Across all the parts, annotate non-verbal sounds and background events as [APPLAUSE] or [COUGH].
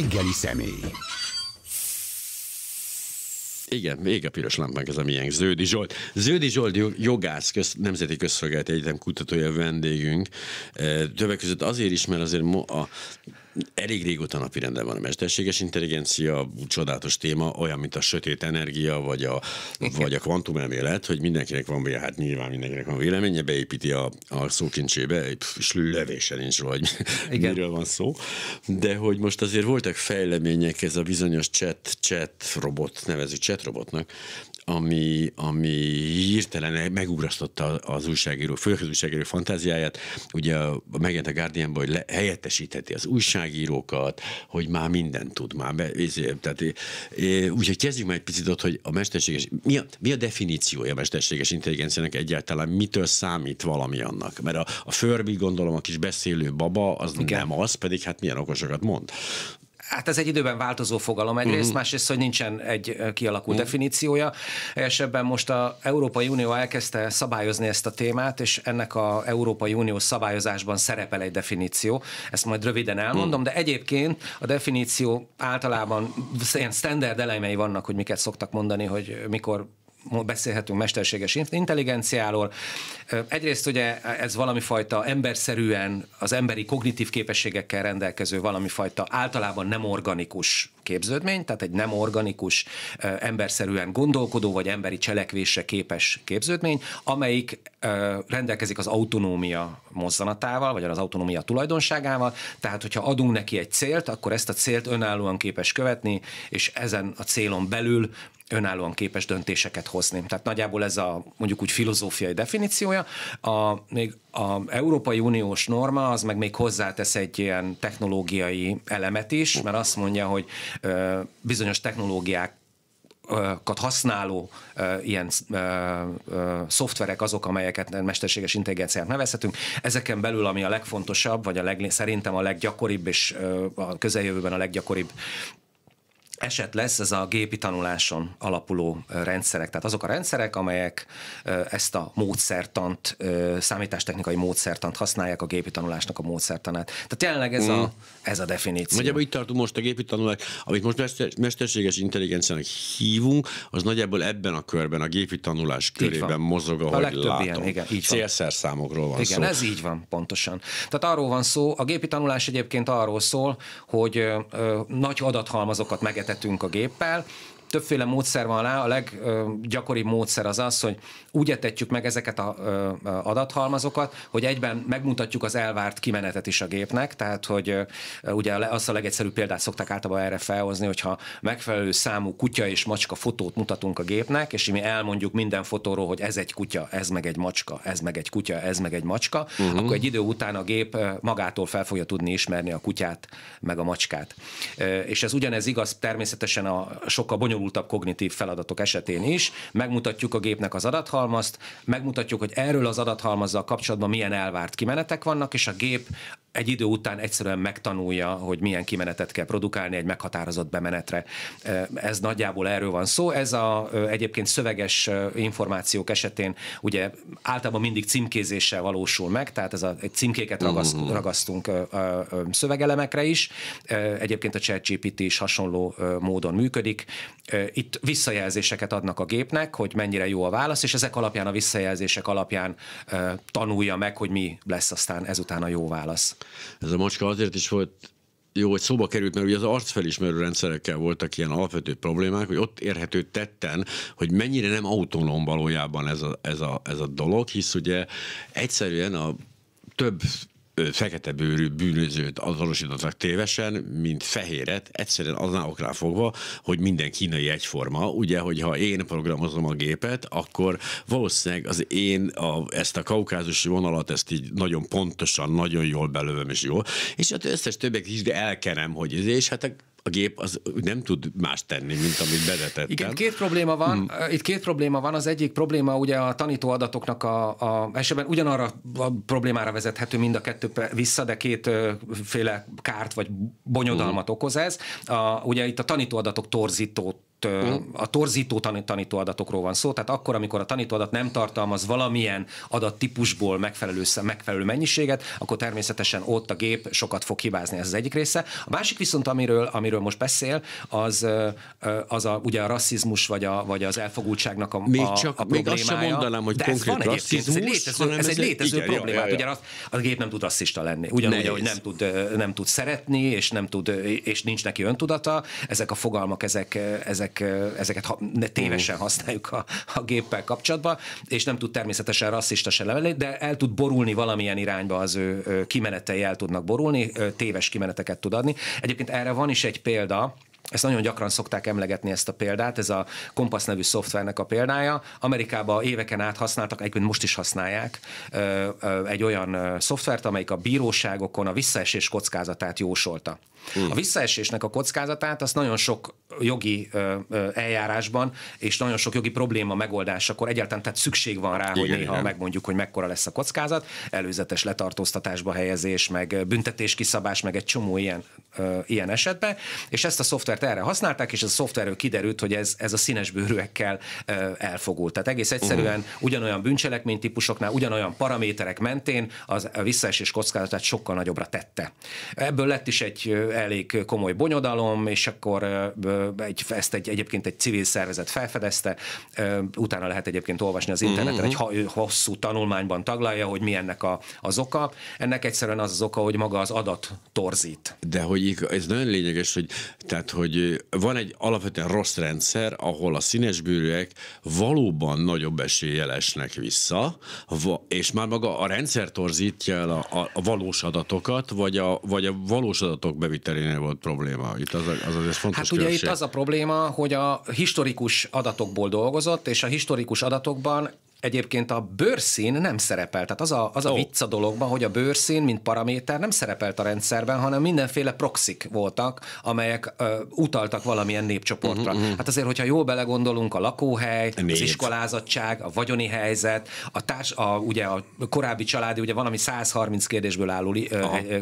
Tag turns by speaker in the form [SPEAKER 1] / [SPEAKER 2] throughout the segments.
[SPEAKER 1] reggeli személy. Igen, még a piros lámpánk, ez a miénk, Ződi Zsolt. Ződi Zsolt jogász, köz, Nemzeti Közszolgálati Egyetem kutatója vendégünk. Eh, többek között azért is, mert azért a Elég régóta napirenden van a mesterséges intelligencia, csodálatos téma, olyan, mint a sötét energia, vagy a, vagy a kvantumelmélet, hogy mindenkinek van, hát nyilván mindenkinek van véleménye, beépíti a, a szókincsébe, és lövése nincs vagy Igen. miről van szó. De hogy most azért voltak fejlemények, ez a bizonyos chat, chat robot, nevezik chat robotnak, ami, ami hirtelen megugrasztotta az újságíró, főleg az újságíró fantáziáját. Ugye megjelent a guardian hogy le, helyettesítheti az újságírókat, hogy már mindent tud, már be, és, izé, tehát, e, úgyhogy kezdjük már egy picit ott, hogy a mesterséges, mi a, mi a definíciója a mesterséges intelligenciának egyáltalán, mitől számít valami annak? Mert a, a Furby, gondolom, a kis beszélő baba, az Igen. nem az, pedig hát milyen okosokat mond. Hát ez egy időben változó
[SPEAKER 2] fogalom egyrészt, uh-huh. másrészt, hogy nincsen egy eh, kialakult uh-huh. definíciója, és ebben most a Európai Unió elkezdte szabályozni ezt a témát, és ennek a Európai Unió szabályozásban szerepel egy definíció, ezt majd röviden elmondom, uh-huh. de egyébként a definíció általában ilyen standard elemei vannak, hogy miket szoktak mondani, hogy mikor beszélhetünk mesterséges intelligenciáról. Egyrészt ugye ez valami fajta emberszerűen az emberi kognitív képességekkel rendelkező valami fajta általában nem organikus képződmény, tehát egy nem organikus, emberszerűen gondolkodó vagy emberi cselekvésre képes képződmény, amelyik rendelkezik az autonómia mozzanatával, vagy az autonómia tulajdonságával, tehát hogyha adunk neki egy célt, akkor ezt a célt önállóan képes követni, és ezen a célon belül önállóan képes döntéseket hozni. Tehát nagyjából ez a mondjuk úgy filozófiai definíciója. A, még a Európai Uniós norma az meg még hozzátesz egy ilyen technológiai elemet is, mert azt mondja, hogy ö, bizonyos technológiák használó ilyen szoftverek azok, amelyeket mesterséges intelligenciát nevezhetünk. Ezeken belül, ami a legfontosabb, vagy a leg, szerintem a leggyakoribb, és a közeljövőben a leggyakoribb eset lesz ez a gépi tanuláson alapuló rendszerek. Tehát azok a rendszerek, amelyek ezt a módszertant, számítástechnikai módszertant használják a gépi tanulásnak a módszertanát. Tehát jelenleg ez mm. a ez a definíció. Nagyjából
[SPEAKER 1] itt tartunk most a gépi tanulás, amit most mesterséges intelligenciának hívunk, az nagyjából ebben a körben, a gépi tanulás körében mozog, ahogy a legtöbb látom. Ilyen, igen, így van. számokról van igen, szó. ez így
[SPEAKER 2] van, pontosan. Tehát arról van szó, a gépi tanulás egyébként arról szól, hogy ö, ö, nagy adathalmazokat megetetünk a géppel, Többféle módszer van rá, a leggyakoribb módszer az az, hogy úgy etetjük meg ezeket az adathalmazokat, hogy egyben megmutatjuk az elvárt kimenetet is a gépnek, tehát hogy ugye azt a legegyszerűbb példát szokták általában erre felhozni, hogyha megfelelő számú kutya és macska fotót mutatunk a gépnek, és mi elmondjuk minden fotóról, hogy ez egy kutya, ez meg egy macska, ez meg egy kutya, ez meg egy macska, uh-huh. akkor egy idő után a gép magától fel fogja tudni ismerni a kutyát, meg a macskát. És ez ugyanez igaz természetesen a sokkal bonyolult bonyolultabb kognitív feladatok esetén is. Megmutatjuk a gépnek az adathalmazt, megmutatjuk, hogy erről az adathalmazzal kapcsolatban milyen elvárt kimenetek vannak, és a gép egy idő után egyszerűen megtanulja, hogy milyen kimenetet kell produkálni egy meghatározott bemenetre. Ez nagyjából erről van szó. Ez a egyébként szöveges információk esetén ugye általában mindig címkézéssel valósul meg, tehát ez a címkéket ragaszt, mhm. ragasztunk szövegelemekre is. Egyébként a ChatGPT is hasonló módon működik. Itt visszajelzéseket adnak a gépnek, hogy mennyire jó a válasz, és ezek alapján, a visszajelzések alapján tanulja meg, hogy mi lesz aztán ezután a jó
[SPEAKER 1] válasz. Ez a macska azért is volt jó, hogy szóba került, mert ugye az arcfelismerő rendszerekkel voltak ilyen alapvető problémák, hogy ott érhető tetten, hogy mennyire nem autonóm valójában ez a, ez a, ez a dolog, hisz ugye egyszerűen a több fekete bőrű bűnözőt azonosítottak tévesen, mint fehéret, egyszerűen aznál oknál fogva, hogy minden kínai egyforma. Ugye, hogyha én programozom a gépet, akkor valószínűleg az én a, ezt a kaukázusi vonalat, ezt így nagyon pontosan, nagyon jól belövöm, és jó. És hát összes többek is elkerem, hogy ez, és hát a a gép az nem tud más tenni, mint amit bevetettem. Igen,
[SPEAKER 2] két probléma van. Hmm. Itt két probléma van. Az egyik probléma ugye a tanítóadatoknak a, a esetben ugyanarra a problémára vezethető mind a kettő vissza, de kétféle kárt vagy bonyodalmat hmm. okoz ez. A, ugye itt a tanítóadatok torzító Mhm. a torzító tanítóadatokról van szó, tehát akkor, amikor a tanítóadat nem tartalmaz valamilyen adattípusból megfelelő, megfelelő mennyiséget, akkor természetesen ott a gép sokat fog hibázni, ez az egyik része. A másik viszont, amiről, amiről most beszél, az, az a, ugye a rasszizmus, vagy, a, vagy az elfogultságnak a, még csak, a problémája. Még azt sem mondanám, hogy De konkrét ez van rasszizmus, egy, ez egy létező, ez egy létező igen, probléma. jaj, hát jaj. Ugye a gép nem tud rasszista lenni, ugyanúgy, hogy nem tud, nem tud szeretni, és, nem tud, és nincs neki öntudata, ezek a fogalmak, ezek, ezek ezek, ezeket ha, ne tévesen használjuk a, a géppel kapcsolatban, és nem tud természetesen rasszista se levelni, de el tud borulni valamilyen irányba az ő kimenetei el tudnak borulni, téves kimeneteket tud adni. Egyébként erre van is egy példa, ezt nagyon gyakran szokták emlegetni ezt a példát, ez a Kompass nevű szoftvernek a példája. Amerikában éveken át használtak, egyébként most is használják egy olyan szoftvert, amelyik a bíróságokon a visszaesés kockázatát jósolta. Hmm. A visszaesésnek a kockázatát azt nagyon sok jogi eljárásban, és nagyon sok jogi probléma megoldásakor egyáltalán tehát szükség van rá, igen, néha igen. megmondjuk, hogy mekkora lesz a kockázat, előzetes letartóztatásba helyezés, meg büntetés kiszabás, meg egy csomó ilyen, ilyen esetben, és ezt a szoftvert erre használták, és ez a szoftverről kiderült, hogy ez, ez a színesbőrűekkel elfogult. Tehát egész egyszerűen uh-huh. ugyanolyan bűncselekmény típusoknál, ugyanolyan paraméterek mentén az a visszaesés kockázatát sokkal nagyobbra tette. Ebből lett is egy elég komoly bonyodalom, és akkor egy, ezt egy, egyébként egy civil szervezet felfedezte, utána lehet egyébként olvasni az interneten, mm-hmm. egy hosszú tanulmányban taglalja, hogy mi ennek a, az oka. Ennek egyszerűen az az oka, hogy maga az adat torzít.
[SPEAKER 1] De hogy ez nagyon lényeges, hogy, tehát, hogy van egy alapvetően rossz rendszer, ahol a színesbőrűek valóban nagyobb eséllyel esnek vissza, és már maga a rendszer torzítja el a, a, a valós adatokat, vagy a, vagy a valós adatok bevitelénél volt probléma. Itt az, az azért fontos hát ugye itt az
[SPEAKER 2] a probléma, hogy a historikus adatokból dolgozott, és a historikus adatokban egyébként a bőrszín nem szerepel. Tehát az a, az a oh. vicc a dologban, hogy a bőrszín, mint paraméter nem szerepelt a rendszerben, hanem mindenféle proxik voltak, amelyek ö, utaltak valamilyen népcsoportra. Uh-huh, uh-huh. Hát azért, hogyha jól belegondolunk, a lakóhely, Nép. az iskolázottság, a vagyoni helyzet, a, társ, a, ugye a korábbi családi, ugye valami 130 kérdésből álló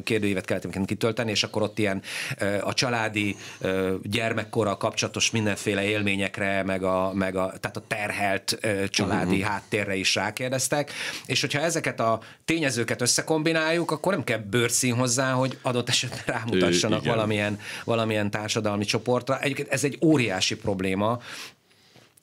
[SPEAKER 2] kérdőívet kellett kitölteni, és akkor ott ilyen ö, a családi ö, gyermekkorral kapcsolatos mindenféle élményekre, meg a, meg a, tehát a terhelt ö, családi uh-huh. hát háttérre is rákérdeztek, és hogyha ezeket a tényezőket összekombináljuk, akkor nem kell bőrszín hozzá, hogy adott esetben rámutassanak Ő, valamilyen, valamilyen társadalmi csoportra. Egyébként ez egy óriási probléma,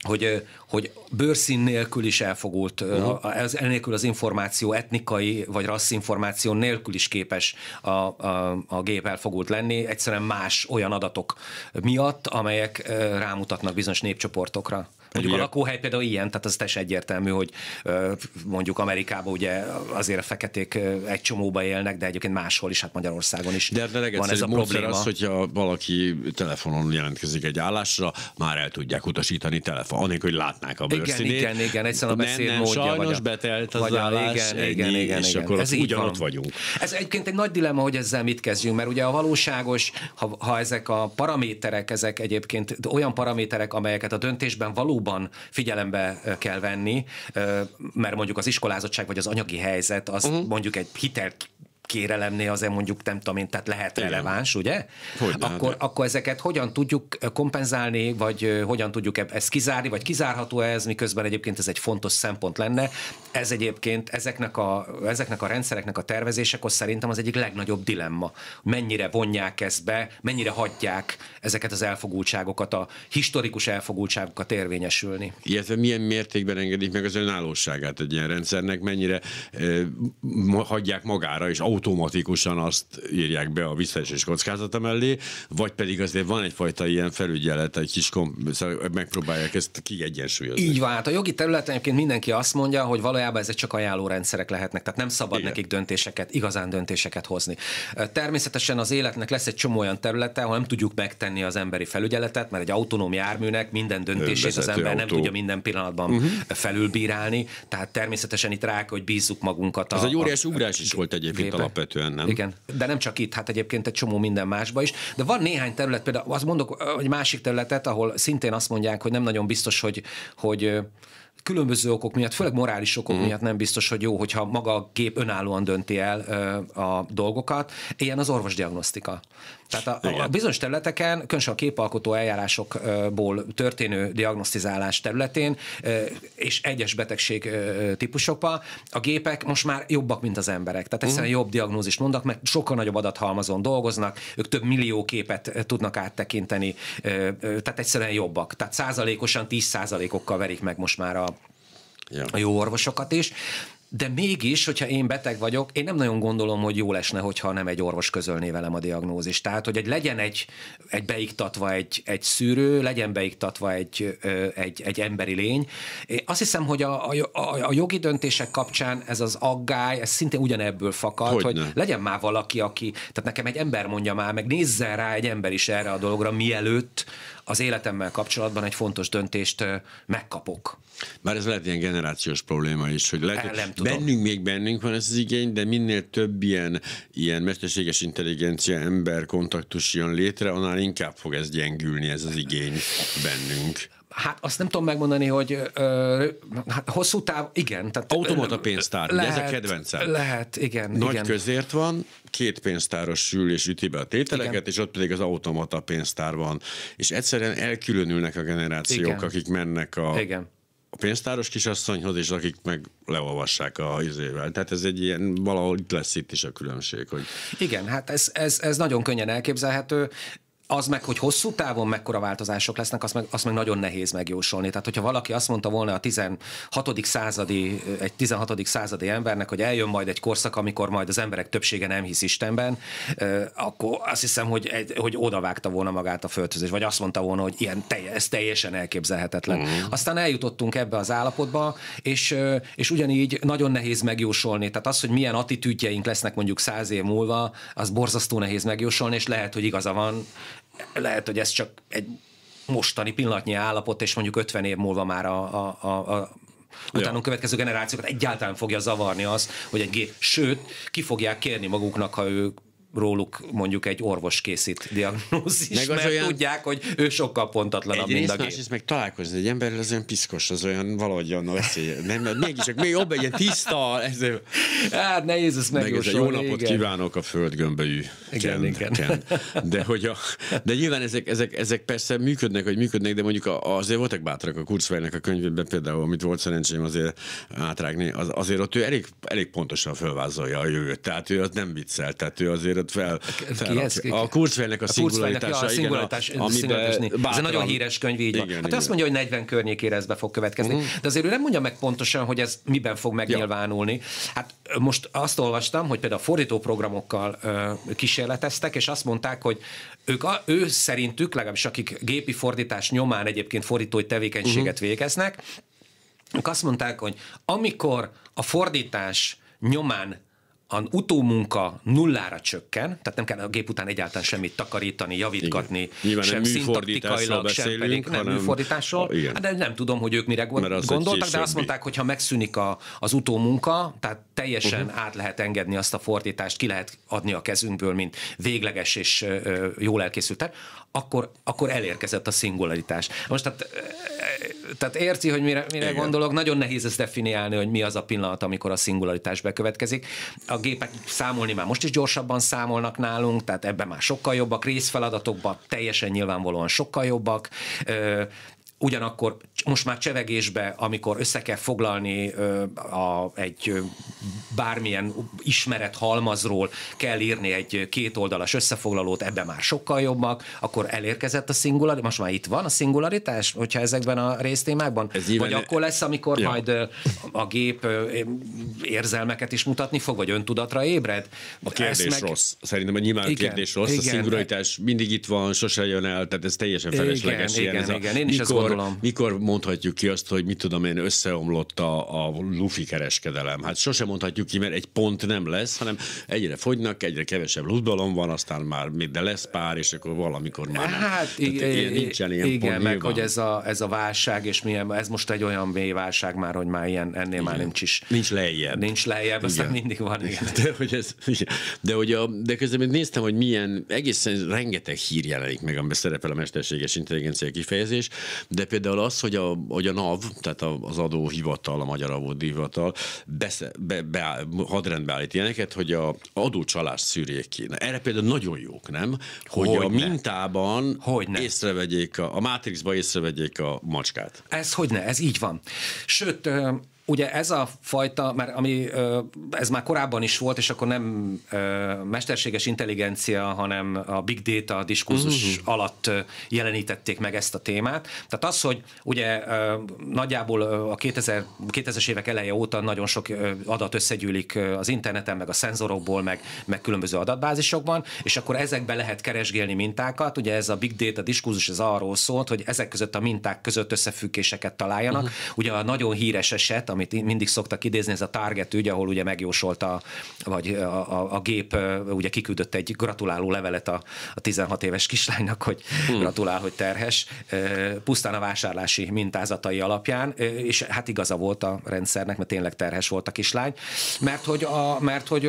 [SPEAKER 2] hogy, hogy bőrszín nélkül is elfogult, uh-huh. enélkül az információ etnikai vagy rasszinformáció nélkül is képes a, a, a gép elfogult lenni, egyszerűen más olyan adatok miatt, amelyek rámutatnak bizonyos népcsoportokra. Mondjuk ugye... a lakóhely például ilyen, tehát az teljesen egyértelmű, hogy mondjuk Amerikában ugye azért a feketék egy csomóba élnek, de egyébként máshol is, hát Magyarországon is de de van ez a probléma. az,
[SPEAKER 1] hogyha valaki telefonon jelentkezik egy állásra, már el tudják utasítani telefon, anélkül, hogy látnák a bőrszínét. Igen, igen, igen, egyszerűen a beszéd nem, nem, módja, sajnos a, betelt az, vagy a, állás, igen, ennyi, igen, igen, és igen. akkor ez ugyanott vagyunk.
[SPEAKER 2] Ez egyébként egy nagy dilemma, hogy ezzel mit kezdjünk, mert ugye a valóságos, ha, ha ezek a paraméterek, ezek egyébként olyan paraméterek, amelyeket a döntésben való valóban figyelembe kell venni, mert mondjuk az iskolázottság vagy az anyagi helyzet az uh-huh. mondjuk egy hitel kérelemnél azért mondjuk nem tudom én, tehát lehet Igen. releváns, ugye? Hogyne, akkor, de. akkor ezeket hogyan tudjuk kompenzálni, vagy hogyan tudjuk ezt kizárni, vagy kizárható -e ez, miközben egyébként ez egy fontos szempont lenne. Ez egyébként ezeknek a, ezeknek a rendszereknek a tervezésekor szerintem az egyik legnagyobb dilemma. Mennyire vonják ezt be, mennyire hagyják ezeket az elfogultságokat, a historikus elfogultságokat érvényesülni.
[SPEAKER 1] Illetve milyen mértékben engedik meg az önállóságát egy ilyen rendszernek, mennyire eh, hagyják magára, és ahhoz automatikusan azt írják be a visszaesés kockázata mellé, vagy pedig azért van egyfajta ilyen felügyelet, egy kis kom- szóval megpróbálják ezt kiegyensúlyozni. Így
[SPEAKER 2] van, hát a jogi területen egyébként mindenki azt mondja, hogy valójában ezek csak ajánló rendszerek lehetnek, tehát nem szabad Igen. nekik döntéseket, igazán döntéseket hozni. Természetesen az életnek lesz egy csomó olyan területe, ahol nem tudjuk megtenni az emberi felügyeletet, mert egy autonóm járműnek minden döntését az ember autó. nem tudja minden pillanatban uh-huh. felülbírálni, tehát természetesen itt rá, hogy bízzuk magunkat. A, Ez egy óriási
[SPEAKER 1] ugrás is volt egyébként a Alapvetően
[SPEAKER 2] nem. Igen, de nem csak itt, hát egyébként egy csomó minden másba is. De van néhány terület, például azt mondok, hogy másik területet, ahol szintén azt mondják, hogy nem nagyon biztos, hogy, hogy különböző okok miatt, főleg morális okok mm. miatt nem biztos, hogy jó, hogyha maga a gép önállóan dönti el ö, a dolgokat. Ilyen az orvosdiagnosztika. Tehát a, a bizonyos területeken, különösen a képalkotó eljárásokból történő diagnosztizálás területén és egyes betegség típusokban a gépek most már jobbak, mint az emberek. Tehát egyszerűen uh-huh. jobb diagnózist mondnak, mert sokkal nagyobb adathalmazon dolgoznak, ők több millió képet tudnak áttekinteni, tehát egyszerűen jobbak. Tehát százalékosan, tíz százalékokkal verik meg most már a, ja. a jó orvosokat is de mégis, hogyha én beteg vagyok, én nem nagyon gondolom, hogy jó lesne, hogyha nem egy orvos közölné velem a diagnózist. Tehát, hogy egy, legyen egy, egy beiktatva egy, egy szűrő, legyen beiktatva egy, egy, egy emberi lény. Én azt hiszem, hogy a, a, a jogi döntések kapcsán ez az aggály, ez szinte ugyanebből fakad, hogy, hogy legyen már valaki, aki, tehát nekem egy ember mondja már, meg nézzen rá egy ember is erre a dologra, mielőtt az életemmel kapcsolatban egy fontos döntést megkapok.
[SPEAKER 1] Már ez lehet ilyen generációs probléma is, hogy lehet, El, nem tudom. bennünk még bennünk van ez az igény, de minél több ilyen, ilyen mesterséges intelligencia ember kontaktus jön létre, annál inkább fog ez gyengülni ez az igény bennünk.
[SPEAKER 2] Hát azt nem tudom megmondani, hogy ö, hát hosszú
[SPEAKER 1] táv, igen. Tehát, Automata pénztár, lehet, ez a kedvencem. Lehet, igen. Nagy igen. közért van, két pénztáros sül és üti be a tételeket, igen. és ott pedig az automata pénztár van. És egyszerűen elkülönülnek a generációk, igen. akik mennek a igen a pénztáros kisasszonyhoz, és akik meg leolvassák a izével. Tehát ez egy ilyen, valahol itt lesz itt is a különbség. Hogy...
[SPEAKER 2] Igen, hát ez, ez, ez nagyon könnyen elképzelhető az meg, hogy hosszú távon mekkora változások lesznek, azt meg, az meg nagyon nehéz megjósolni. Tehát, hogyha valaki azt mondta volna a 16. századi, egy 16. századi embernek, hogy eljön majd egy korszak, amikor majd az emberek többsége nem hisz Istenben, akkor azt hiszem, hogy, egy, hogy odavágta volna magát a földhöz, vagy azt mondta volna, hogy ilyen, ez teljesen elképzelhetetlen. Mm. Aztán eljutottunk ebbe az állapotba, és, és ugyanígy nagyon nehéz megjósolni. Tehát az, hogy milyen attitűdjeink lesznek mondjuk száz év múlva, az borzasztó nehéz megjósolni, és lehet, hogy igaza van, lehet, hogy ez csak egy mostani pillanatnyi állapot, és mondjuk 50 év múlva már a, a, a, a utánunk ja. következő generációkat egyáltalán fogja zavarni az, hogy egy gép, sőt, ki fogják kérni maguknak, ha
[SPEAKER 1] ők róluk mondjuk egy orvos készít diagnózis,
[SPEAKER 2] meg mert olyan... tudják, hogy ő sokkal pontatlanabb, mint a gép.
[SPEAKER 1] meg találkozni egy emberrel, az olyan piszkos, az olyan valahogy olyan veszély. Nem, mert mégis csak még jobb egy ilyen tiszta. Ez... Hát nehéz ezt meg Meg jó napot igen. kívánok a földgömbölyű. Igen, igen. De, hogy a, de nyilván ezek, ezek, ezek persze működnek, hogy működnek, de mondjuk azért voltak bátrak a Kurzweilnek a könyvében például, amit volt szerencsém azért átrágni, az, azért ott ő elég, elég pontosan fölvázolja a jövőt, tehát ő az nem viccel, tehát ő azért ezeket fel. A Kurzweilnek a, a szingularitása, a szingularitás, igen, a, Ez egy nagyon híres könyv, így igen, van. Hát igen. azt mondja,
[SPEAKER 2] hogy 40 környékére ez be fog következni. Mm. De azért ő nem mondja meg pontosan, hogy ez miben fog megnyilvánulni. Ja. Hát most azt olvastam, hogy például a fordítóprogramokkal kísérleteztek, és azt mondták, hogy ők a, ő szerintük, legalábbis akik gépi fordítás nyomán egyébként fordítói tevékenységet uh-huh. végeznek, ők azt mondták, hogy amikor a fordítás nyomán a utómunka nullára csökken, tehát nem kell a gép után egyáltalán semmit takarítani, javítgatni, sem szintaktikailag, sem pedig nem hanem, műfordításról, Hát de nem tudom, hogy ők mire gondoltak, de azt mondták, hogy ha megszűnik a, az utómunka, tehát teljesen uh-huh. át lehet engedni azt a fordítást, ki lehet adni a kezünkből, mint végleges és ö, jól elkészült akkor, akkor elérkezett a szingularitás. Most tehát, tehát érti, hogy mire, mire gondolok, nagyon nehéz ezt definiálni, hogy mi az a pillanat, amikor a szingularitás bekövetkezik. A gépek számolni már most is gyorsabban számolnak nálunk, tehát ebben már sokkal jobbak, részfeladatokban teljesen nyilvánvalóan sokkal jobbak, ugyanakkor most már csevegésbe, amikor össze kell foglalni ö, a, egy ö, bármilyen ismeret halmazról, kell írni egy kétoldalas összefoglalót, ebben már sokkal jobbak, akkor elérkezett a szingularitás, most már itt van a szingularitás, hogyha ezekben a résztémákban? Ez vagy akkor lesz, amikor ja. majd a gép érzelmeket is mutatni fog, vagy öntudatra ébred? A kérdés meg...
[SPEAKER 1] rossz. Szerintem a nyilván igen, kérdés rossz. Igen, a szingularitás mindig itt van, sose jön el, tehát ez teljesen felesleges. Igen, igen, ez igen, a, igen. mikor, ezt gondolom. Mikor mondhatjuk ki azt, hogy mit tudom én, összeomlott a, a lufi kereskedelem. Hát sosem mondhatjuk ki, mert egy pont nem lesz, hanem egyre fogynak, egyre kevesebb lutbalon van, aztán már de lesz pár, és akkor valamikor már nem. Hát igen, ilyen, nincsen ilyen igen pont, meg hogy ez
[SPEAKER 2] a, ez a válság, és milyen, ez most egy olyan mély válság már, hogy már ilyen,
[SPEAKER 1] ennél igen. már nincs is. Nincs lejjebb. Nincs lejjebb, aztán mindig van. Igen. [LAUGHS] De hogy, ez, igen. de, hogy a, de közben én néztem, hogy milyen, egészen rengeteg hír jelenik meg, amiben szerepel a mesterséges intelligencia kifejezés, de például az, hogy a, hogy a NAV, tehát az adóhivatal, a Magyar Adóhivatal besze, be, be, hadrendbe állít ilyeneket, hogy a adócsalás szűrjék ki. Na, erre például nagyon jók, nem? Hogy, hogy a ne. mintában hogy ne. észrevegyék, a, a Matrixban észrevegyék a macskát.
[SPEAKER 2] Ez hogy ne, ez így van. Sőt, ugye ez a fajta, mert ami, ez már korábban is volt, és akkor nem mesterséges intelligencia, hanem a big data diskurzus uh-huh. alatt jelenítették meg ezt a témát. Tehát az, hogy ugye nagyjából a 2000, 2000-es évek eleje óta nagyon sok adat összegyűlik az interneten, meg a szenzorokból, meg, meg különböző adatbázisokban, és akkor ezekbe lehet keresgélni mintákat. Ugye ez a big data diskurzus ez arról szólt, hogy ezek között a minták között összefüggéseket találjanak. Uh-huh. Ugye a nagyon híres eset, amit mindig szoktak idézni, ez a target ügy, ahol ugye megjósolta, vagy a, a, a gép ugye kiküldött egy gratuláló levelet a, a 16 éves kislánynak, hogy hmm. gratulál, hogy terhes, pusztán a vásárlási mintázatai alapján, és hát igaza volt a rendszernek, mert tényleg terhes volt a kislány, mert hogy, a, mert hogy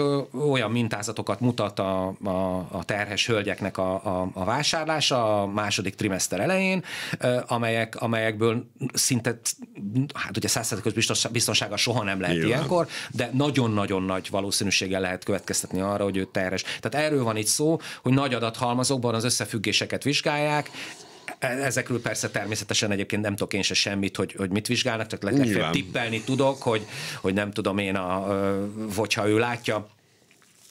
[SPEAKER 2] olyan mintázatokat mutat a, a, a terhes hölgyeknek a, a, a vásárlása a második trimester elején, amelyek, amelyekből szinte, hát ugye százszerzalékos biztos, biztonsága soha nem lehet Jó. ilyenkor, de nagyon-nagyon nagy valószínűséggel lehet következtetni arra, hogy ő terhes. Tehát erről van itt szó, hogy nagy adathalmazokban az összefüggéseket vizsgálják, e-, Ezekről persze természetesen egyébként nem tudok én se semmit, hogy, hogy mit vizsgálnak, tehát legfeljebb tippelni tudok, hogy, hogy nem tudom én, a, hogyha ő látja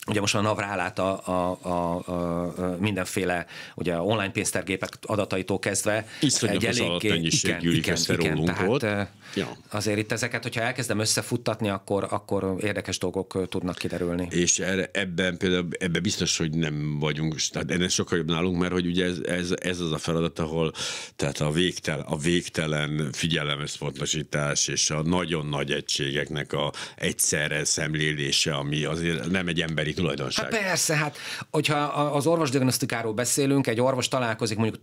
[SPEAKER 2] Ugye most a NAV rálát a, a, a, a mindenféle ugye online pénztárgépek adataitól kezdve. Iszonyatos egy elég, igen, össze igen, tehát volt. Ja. Azért itt ezeket, hogyha elkezdem
[SPEAKER 1] összefuttatni, akkor, akkor érdekes dolgok tudnak kiderülni. És erre, ebben például ebben biztos, hogy nem vagyunk, tehát ennél sokkal jobb nálunk, mert hogy ugye ez, ez, ez az a feladat, ahol tehát a, végtel, a végtelen figyelemösszpontosítás és a nagyon nagy egységeknek a egyszerre szemlélése, ami azért nem egy emberi tulajdonság. Hát
[SPEAKER 2] persze, hát hogyha az orvosdiagnosztikáról beszélünk, egy orvos találkozik, mondjuk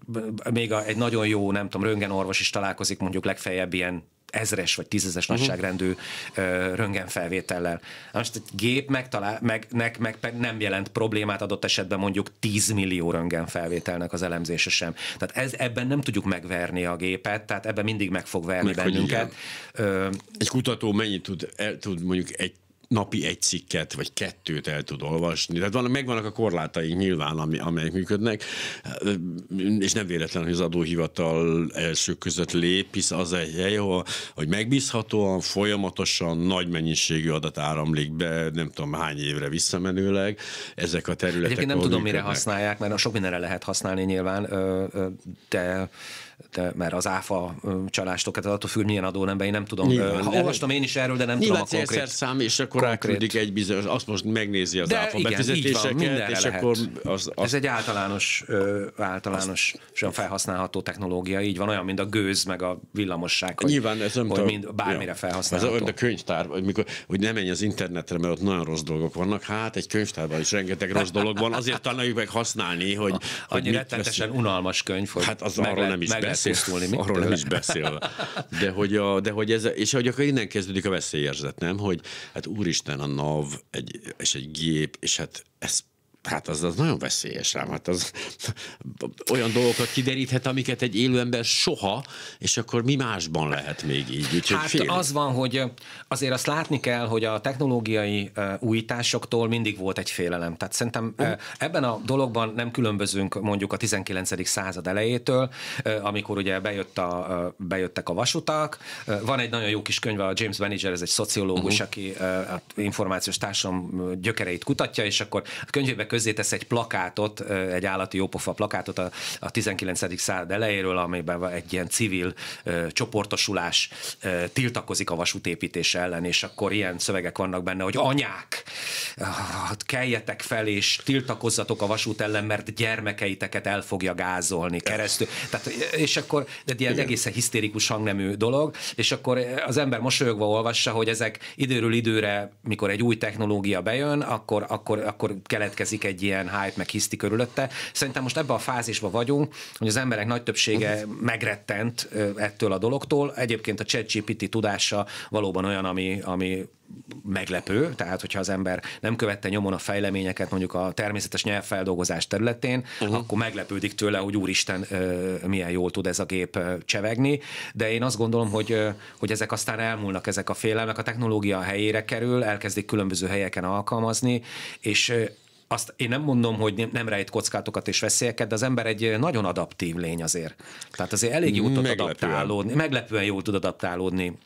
[SPEAKER 2] még egy nagyon jó, nem tudom, orvos is találkozik mondjuk legfeljebb ilyen ezres vagy tízezes uh-huh. Mhm. nagyságrendű ö, röntgenfelvétellel. Most egy gép megtalál, meg, nek meg nem jelent problémát adott esetben mondjuk 10 millió felvételnek az elemzése sem. Tehát ez, ebben nem tudjuk
[SPEAKER 1] megverni a gépet, tehát ebben mindig meg fog verni meg, bennünket. Ö, egy kutató mennyit tud, el, tud mondjuk egy napi egy cikket, vagy kettőt el tud olvasni. Tehát van, megvannak a korlátaink nyilván, ami, amelyek működnek, és nem véletlen, hogy az adóhivatal első között lép, hisz az egy hely, ahol, hogy megbízhatóan, folyamatosan nagy mennyiségű adat áramlik be, nem tudom hány évre visszamenőleg, ezek a területek. Egyébként nem tudom, működnek. mire használják, mert sok mindenre lehet használni nyilván, de
[SPEAKER 2] de, mert az áfa csalástok, tehát attól függ, milyen adó nem, én nem tudom. Nyilván, ha olvastam én is erről, de nem tudom a konkrét.
[SPEAKER 1] szám, és akkor konkrét. elküldik egy bizonyos, azt most megnézi
[SPEAKER 2] az de áfa befizetéseket, van, és lehet. akkor az, az... Ez egy általános, ö, általános az... olyan felhasználható technológia, így van, olyan, mint a gőz, meg a villamosság. Hogy,
[SPEAKER 1] Nyilván ez hogy mind, bármire ja. felhasználható. Ez a, könyvtár, hogy, mikor, hogy ne menj az internetre, mert ott nagyon rossz dolgok vannak. Hát egy könyvtárban is rengeteg rossz dolog van, azért tanuljuk meg használni, hogy, hogy Annyi rettentesen unalmas könyv, hogy hát az meg arról nem is meg elpusztulni. Mit arról nem is beszélve. De hogy, a, de hogy ez, és hogy akkor innen kezdődik a veszélyérzet, nem? Hogy hát úristen, a NAV egy, és egy gép, és hát ez hát az, az nagyon veszélyes rám, hát az [LAUGHS] olyan dolgokat kideríthet, amiket egy élő ember soha, és akkor mi másban lehet még így? Úgyhogy hát fél. az
[SPEAKER 2] van, hogy azért azt látni kell, hogy a technológiai újításoktól mindig volt egy félelem. Tehát szerintem hm. ebben a dologban nem különbözünk mondjuk a 19. század elejétől, amikor ugye bejött a, bejöttek a vasutak. Van egy nagyon jó kis könyve, a James Manager, ez egy szociológus, uh-huh. aki információs társadalom gyökereit kutatja, és akkor a könyvébe közé tesz egy plakátot, egy állati jópofa plakátot a, a 19. század elejéről, amiben egy ilyen civil ö, csoportosulás ö, tiltakozik a vasútépítés ellen, és akkor ilyen szövegek vannak benne, hogy anyák, hát keljetek fel, és tiltakozzatok a vasút ellen, mert gyermekeiteket el fogja gázolni keresztül. Tehát, és akkor egy ilyen Igen. egészen hisztérikus hangnemű dolog, és akkor az ember mosolyogva olvassa, hogy ezek időről időre, mikor egy új technológia bejön, akkor, akkor, akkor keletkezik egy ilyen hype, meg hiszti körülötte. Szerintem most ebbe a fázisba vagyunk, hogy az emberek nagy többsége mhm. megrettent ettől a dologtól. Egyébként a ChatGPT tudása valóban olyan, ami, ami meglepő, tehát hogyha az ember nem követte nyomon a fejleményeket mondjuk a természetes nyelvfeldolgozás területén, uh-huh. akkor meglepődik tőle, hogy úristen, milyen jól tud ez a gép csevegni, de én azt gondolom, hogy, hogy ezek aztán elmúlnak ezek a félelmek, a technológia helyére kerül, elkezdik különböző helyeken alkalmazni, és azt én nem mondom, hogy nem rejt kockátokat és veszélyeket, de az ember egy nagyon adaptív lény azért. Tehát azért elég jó tud meglepően. adaptálódni, meglepően jól tud adaptálódni.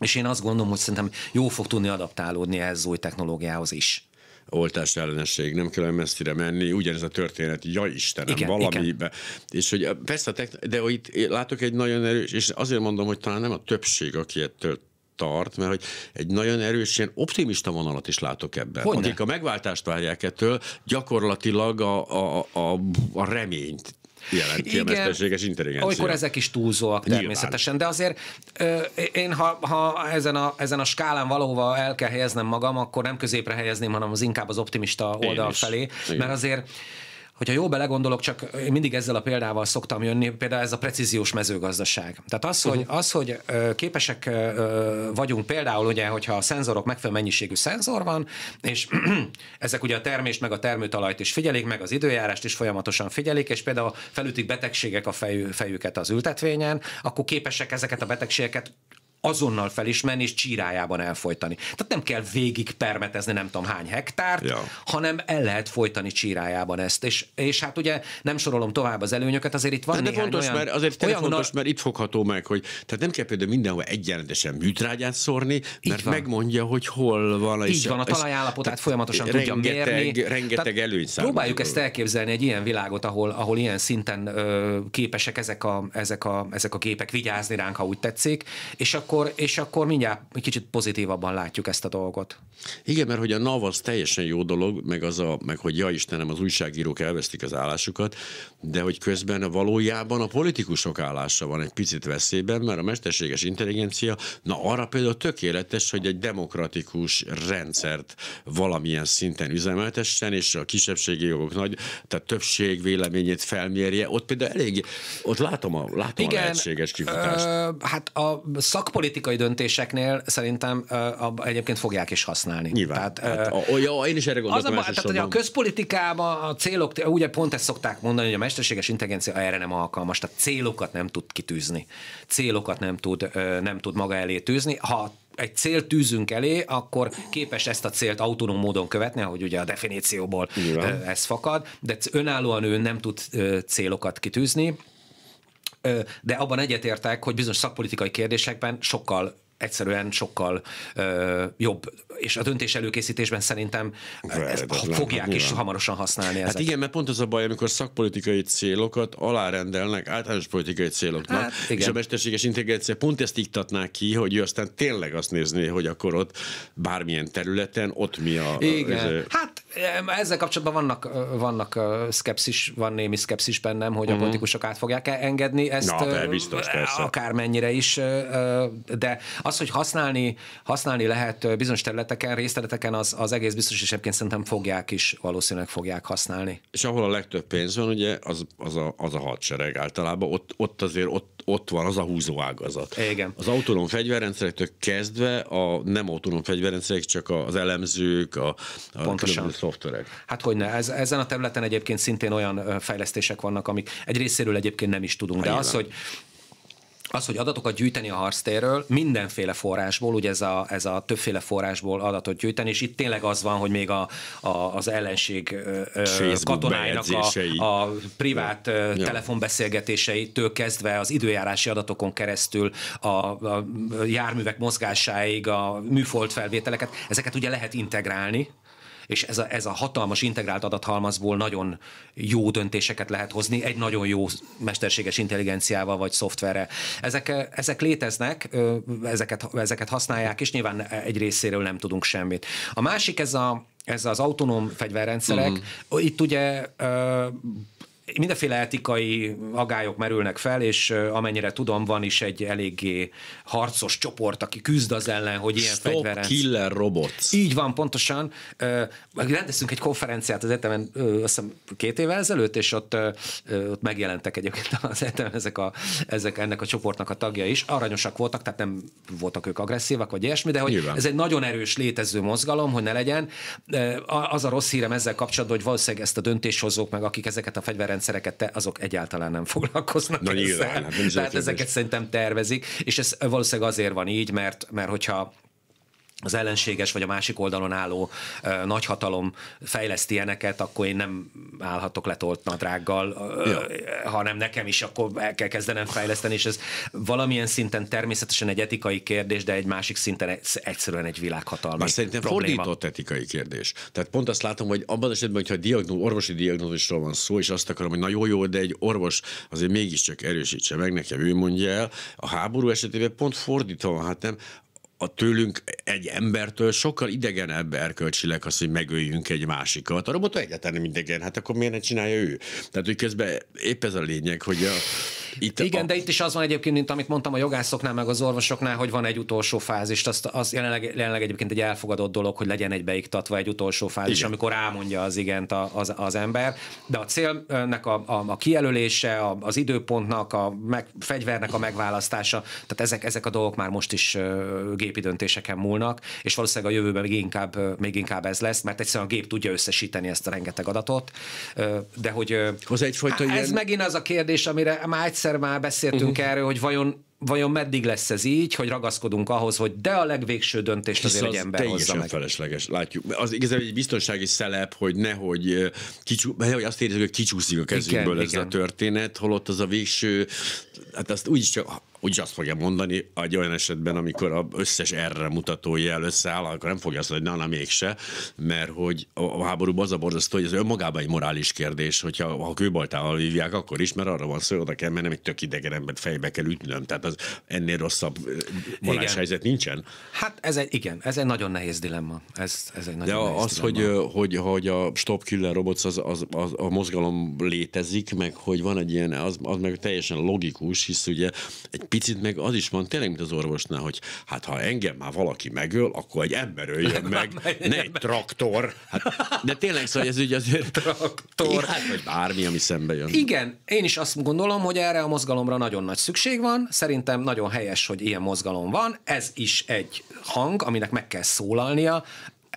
[SPEAKER 2] És én azt gondolom, hogy szerintem
[SPEAKER 1] jó fog tudni adaptálódni ehhez az új technológiához is oltás ellenesség, nem kell messzire menni, ugyanez a történet, ja Istenem, igen, valamibe. Igen. És hogy eh, persze, de itt látok egy nagyon erős, és azért mondom, hogy talán nem a többség, aki ettől tart, mert hogy egy nagyon erős ilyen optimista vonalat is látok ebben. Hogyne? Akik a megváltást várják ettől, gyakorlatilag a, a, a, a reményt jelenti Igen, a mesterséges intelligencia. Olykor ezek
[SPEAKER 2] is túlzóak természetesen, Nyilván. de azért ö, én, ha, ha ezen, a, ezen a skálán valóban el kell helyeznem magam, akkor nem középre helyezném, hanem az inkább az optimista oldal felé, Igen. mert azért hogyha jól belegondolok, csak én mindig ezzel a példával szoktam jönni, például ez a precíziós mezőgazdaság. Tehát az, uh-huh. hogy, az, hogy képesek vagyunk például, ugye, hogyha a szenzorok megfelelő mennyiségű szenzor van, és [CLEARS THROAT] ezek ugye a termést, meg a termőtalajt is figyelik, meg az időjárást is folyamatosan figyelik, és például felütik betegségek a fejüket az ültetvényen, akkor képesek ezeket a betegségeket azonnal felismerni és csírájában elfolytani. Tehát nem kell végig permetezni nem tudom hány hektárt, ja. hanem el lehet folytani
[SPEAKER 1] csírájában ezt. És, és hát
[SPEAKER 2] ugye nem sorolom tovább az előnyöket, azért itt van de néhány de fontos, olyan, mert azért olyan fontos,
[SPEAKER 1] mert itt fogható meg, hogy tehát nem kell például mindenhol egyenletesen műtrágyát szórni, mert megmondja, hogy hol van. Így van, a talajállapotát folyamatosan rengeteg, tudja mérni. Rengeteg előny Próbáljuk
[SPEAKER 2] ezt elképzelni egy ilyen világot, ahol, ahol ilyen szinten ö, képesek ezek a, ezek, a, ezek a gépek vigyázni ránk, ha úgy tetszik, és akkor akkor, és akkor mindjárt egy kicsit pozitívabban látjuk ezt a dolgot.
[SPEAKER 1] Igen, mert hogy a NAV az teljesen jó dolog, meg, az a, meg hogy ja Istenem, az újságírók elvesztik az állásukat, de hogy közben valójában a politikusok állása van egy picit veszélyben, mert a mesterséges intelligencia, na arra például tökéletes, hogy egy demokratikus rendszert valamilyen szinten üzemeltessen, és a kisebbségi jogok nagy, tehát többség véleményét felmérje. Ott például elég, ott látom a, látom Igen, a lehetséges kifutást.
[SPEAKER 2] Ö, hát a szakpolitikai politikai döntéseknél szerintem uh, egyébként fogják is használni. Nyilván. Tehát, hát, uh, a, ja, én is erre gondoltam. Az a, tehát, hogy a közpolitikában a célok, ugye pont ezt szokták mondani, hogy a mesterséges intelligencia erre nem alkalmas, tehát célokat nem tud kitűzni, célokat nem tud, nem tud maga elé tűzni. Ha egy célt tűzünk elé, akkor képes ezt a célt autonóm módon követni, ahogy ugye a definícióból Igen. ez fakad, de önállóan ő nem tud célokat kitűzni, de abban egyetértek, hogy bizonyos szakpolitikai kérdésekben sokkal egyszerűen sokkal
[SPEAKER 1] ö, jobb. És a döntés előkészítésben szerintem ezt hát fogják is hamarosan
[SPEAKER 2] használni. Hát ezek.
[SPEAKER 1] igen, mert pont az a baj, amikor szakpolitikai célokat alárendelnek általános politikai céloknak, hát, igen. és a mesterséges intelligencia pont ezt iktatná ki, hogy ő aztán tényleg azt nézné, hogy akkor ott bármilyen területen, ott mi a... Igen. Ez, hát ezzel kapcsolatban vannak,
[SPEAKER 2] vannak szkepszis, van némi szkepszis bennem, hogy uh-huh. a mhm. politikusok át fogják -e engedni ezt, Na, de biztos, persze. akármennyire is, de az, hogy használni, használni lehet bizonyos területeken, részterületeken, az, az egész biztos, és egyébként szerintem fogják is, valószínűleg fogják használni.
[SPEAKER 1] És ahol a legtöbb pénz van, ugye, az, az, a, az a hadsereg általában, ott, ott azért ott ott van az a húzó ágazat. Igen. Az autonóm fegyverrendszerektől kezdve a nem autonóm fegyverrendszerek, csak az elemzők, a, a Pontosan. szoftverek. Hát
[SPEAKER 2] hogy ne, ez, ezen a területen egyébként szintén olyan fejlesztések vannak, amik egy részéről egyébként nem is tudunk. De az, hogy az, hogy adatokat gyűjteni a harctérről, mindenféle forrásból, ugye ez a, ez a többféle forrásból adatot gyűjteni, és itt tényleg az van, hogy még a, a, az ellenség Facebook katonáinak a, a privát ja. telefonbeszélgetéseitől kezdve az időjárási adatokon keresztül a, a járművek mozgásáig, a műfolt felvételeket, ezeket ugye lehet integrálni, és ez a, ez a hatalmas integrált adathalmazból nagyon jó döntéseket lehet hozni egy nagyon jó mesterséges intelligenciával vagy szoftverre. Ezek, ezek léteznek, ezeket, ezeket használják, és nyilván egy részéről nem tudunk semmit. A másik ez a ez az autonóm fegyverrendszerek. Uh-huh. Itt ugye mindenféle etikai agályok merülnek fel, és amennyire tudom, van is egy eléggé harcos csoport, aki küzd az ellen, hogy ilyen Stop fegyveren... killer
[SPEAKER 1] robot. Így
[SPEAKER 2] van, pontosan. Rendeztünk egy konferenciát az egyetemen, azt hiszem két évvel ezelőtt, és ott, ott megjelentek egyébként [LAUGHS] az egyetemen ezek, a, ezek ennek a csoportnak a tagja is. Aranyosak voltak, tehát nem voltak ők agresszívak, vagy ilyesmi, de hogy Nyilván. ez egy nagyon erős létező mozgalom, hogy ne legyen. Az a rossz hírem ezzel kapcsolatban, hogy valószínűleg ezt a döntéshozók, meg akik ezeket a fegyveren rendszereket te, azok egyáltalán nem foglalkoznak Na, ezzel. Nyilván, hát nem Tehát ezeket szerintem tervezik, és ez valószínűleg azért van így, mert, mert hogyha az ellenséges vagy a másik oldalon álló ö, nagyhatalom fejleszti ilyeneket, akkor én nem állhatok letolt nadrággal, ö, hanem nekem is akkor el kell kezdenem fejleszteni, és ez valamilyen szinten természetesen egy etikai kérdés, de egy másik szinten egyszerűen
[SPEAKER 1] egy világhatalmi Már szerintem probléma. fordított etikai kérdés. Tehát pont azt látom, hogy abban az esetben, hogyha diagnó, orvosi diagnózisról van szó, és azt akarom, hogy na jó, jó, de egy orvos azért mégiscsak erősítse meg, nekem ő mondja el, a háború esetében pont fordítva van, hát nem, a tőlünk egy embertől sokkal idegenebb erkölcsileg az, hogy megöljünk egy másikat. A robot egyáltalán nem idegen, hát akkor miért ne csinálja ő? Tehát, hogy közben épp ez a lényeg, hogy a, itt Igen, a... de
[SPEAKER 2] itt is az van egyébként, mint amit mondtam a jogászoknál, meg az orvosoknál, hogy van egy utolsó fázis. Azt, az jelenleg, jelenleg egyébként egy elfogadott dolog, hogy legyen egy beiktatva egy utolsó fázis, Igen. amikor rámondja az igent az, az ember. De a célnek a, a, a kijelölése, a, az időpontnak, a meg, fegyvernek a megválasztása, tehát ezek, ezek a dolgok már most is gépi döntéseken múlnak, és valószínűleg a jövőben még inkább, még inkább ez lesz, mert egyszerűen a gép tudja összesíteni ezt a rengeteg adatot. De hogy. Az egyfajta ez ilyen... megint az a kérdés, amire már egyszer már beszéltünk uh-huh. erről, hogy vajon vajon meddig lesz ez így, hogy ragaszkodunk ahhoz, hogy de a legvégső döntést Hisz azért az egy ember teljesen hozza meg. felesleges,
[SPEAKER 1] látjuk. Az igazából egy biztonsági szelep, hogy nehogy, kicsú, nehogy azt érezzük, hogy kicsúszik a kezünkből igen, ez igen. a történet, holott az a végső, hát azt úgyis csak úgy azt fogja mondani, egy olyan esetben, amikor az összes erre mutató jel összeáll, akkor nem fogja azt mondani, na, na mégse, mert hogy a háborúban az a borzasztó, hogy ez önmagában egy morális kérdés, hogyha ha kőbaltával vívják, akkor is, mert arra van szó, oda kell mennem, egy tök idegen embert fejbe kell ütnöm. Tehát az ennél rosszabb morális helyzet nincsen. Hát ez egy, igen,
[SPEAKER 2] ez egy nagyon nehéz dilemma. Ez, ez egy nagyon De nehéz az, dilemma.
[SPEAKER 1] hogy, hogy, hogy a Stop Killer Robots az, az, az, a mozgalom létezik, meg hogy van egy ilyen, az, az meg teljesen logikus, hisz ugye egy picit meg az is van tényleg, mint az orvosnál, hogy hát ha engem már valaki megöl, akkor egy ember öljön [LAUGHS] meg, ne egy traktor. Hát, de tényleg szóval ez ügy azért... [LAUGHS] Traktor. Hát, vagy bármi, ami szembe jön. Igen,
[SPEAKER 2] én is azt gondolom, hogy erre a mozgalomra nagyon nagy szükség van. Szerintem nagyon helyes, hogy ilyen mozgalom van. Ez is egy hang, aminek meg kell szólalnia.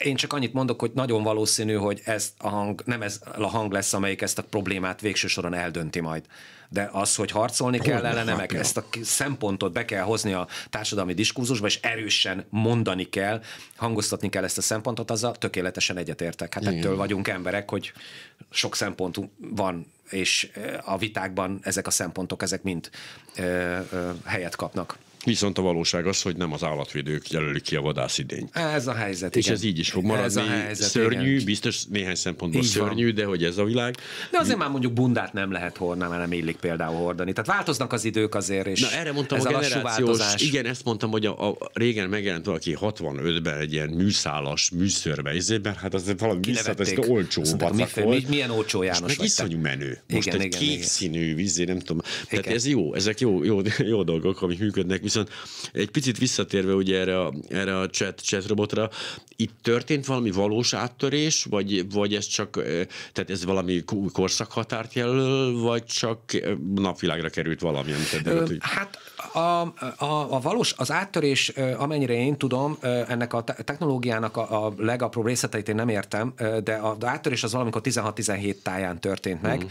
[SPEAKER 2] Én csak annyit mondok, hogy nagyon valószínű, hogy ez a hang, nem ez a hang lesz, amelyik ezt a problémát végső soron eldönti majd de az, hogy harcolni Hol kell ellene, meg ezt a szempontot be kell hozni a társadalmi diskurzusba, és erősen mondani kell, hangoztatni kell ezt a szempontot, az a tökéletesen egyetértek. Hát Igen. ettől vagyunk emberek, hogy sok szempont van és a vitákban ezek a szempontok, ezek mind ö, ö, helyet kapnak.
[SPEAKER 1] Viszont a valóság az, hogy nem az állatvédők jelölik ki a vadászidényt.
[SPEAKER 2] Ez a helyzet. És igen. ez így is fog maradni. Ez a helyzet, szörnyű, igen.
[SPEAKER 1] biztos néhány szempontból így szörnyű, van. de hogy
[SPEAKER 2] ez a világ. De azért Mi... már mondjuk bundát nem lehet hordani, mert nem illik például hordani. Tehát változnak az idők azért. És Na erre mondtam ez a generációs. A
[SPEAKER 1] igen, ezt mondtam, hogy a, a régen megjelent valaki 65-ben egy ilyen műszálas, műszörbe, ezért, hát az valami visszatesztő olcsó vacak volt. Milyen olcsó
[SPEAKER 2] János meg iszonyú
[SPEAKER 1] menő. Most igen, egy igen, kék igen. színű vízé, nem tudom. Tehát ez jó, ezek jó, jó, jó dolgok, amik működnek, Viszont egy picit visszatérve ugye erre a, erre a chat, chat robotra, itt történt valami valós áttörés, vagy, vagy ez csak, tehát ez valami korszakhatárt jelöl, vagy csak napvilágra került valami? Tehát, hogy... Hát
[SPEAKER 2] a, a, a valós, az áttörés, amennyire én tudom, ennek a technológiának a, a legapróbb részleteit én nem értem, de az áttörés az valamikor 16-17 táján történt meg, mm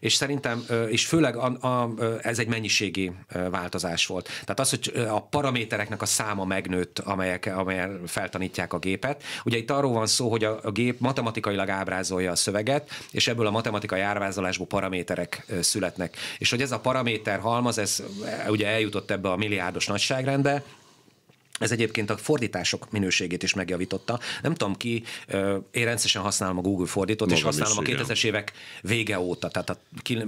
[SPEAKER 2] és szerintem, és főleg a, a, ez egy mennyiségi változás volt. Tehát az, hogy a paramétereknek a száma megnőtt, amelyek, amelyek feltanítják a gépet. Ugye itt arról van szó, hogy a, a gép matematikailag ábrázolja a szöveget, és ebből a matematikai ábrázolásból paraméterek születnek. És hogy ez a paraméter halmaz, ez ugye eljutott ebbe a milliárdos nagyságrendbe, ez egyébként a fordítások minőségét is megjavította. Nem tudom ki, én rendszeresen használom a Google fordítót, Magam és használom is, a 2000-es évek vége óta, tehát a,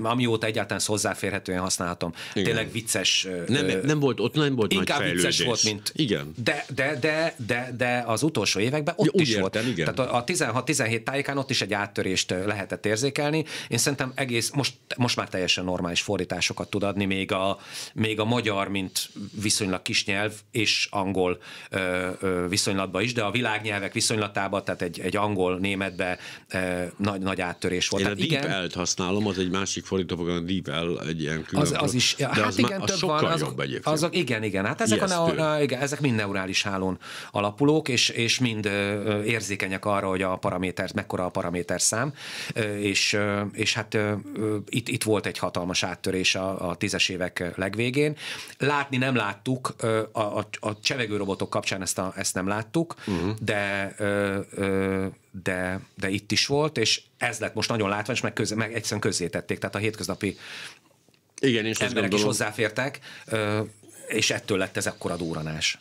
[SPEAKER 2] amióta egyáltalán hozzáférhetően használhatom. Igen. Tényleg vicces. Nem, ö, nem
[SPEAKER 1] volt, ott nem volt Inkább nagy vicces volt, mint... Igen.
[SPEAKER 2] De, de, de, de, de az utolsó években ott ja, is értem, volt. Igen. Tehát a 16-17 tájékán ott is egy áttörést lehetett érzékelni. Én szerintem egész, most, most már teljesen normális fordításokat tud adni, még a, még a magyar, mint viszonylag kis nyelv, és angol angol viszonylatba is, de a világnyelvek viszonylatában, tehát egy, egy angol-németbe nagy, nagy áttörés volt. Én tehát a igen, Deep elt használom, az egy másik fordítófogalom, a Deep el egy ilyen külön. Az, az is, de hát az igen, már, az több sokkal van, azok, jobb egyébként. Azok, igen, igen, hát ezek, Ijesztő. a, igen, ezek mind neurális hálón alapulók, és, és mind érzékenyek arra, hogy a paraméter, mekkora a paraméterszám, és, és hát itt, itt volt egy hatalmas áttörés a, a tízes évek legvégén. Látni nem láttuk, a, a, a csevegő levegő robotok kapcsán ezt, a, ezt nem láttuk, uh-huh. de, ö, ö, de, de itt is volt, és ez lett most nagyon látványos, meg, közé, meg egyszerűen közzétették, tehát a hétköznapi igen, és emberek is
[SPEAKER 1] hozzáfértek, és ettől lett ez ekkora dúranás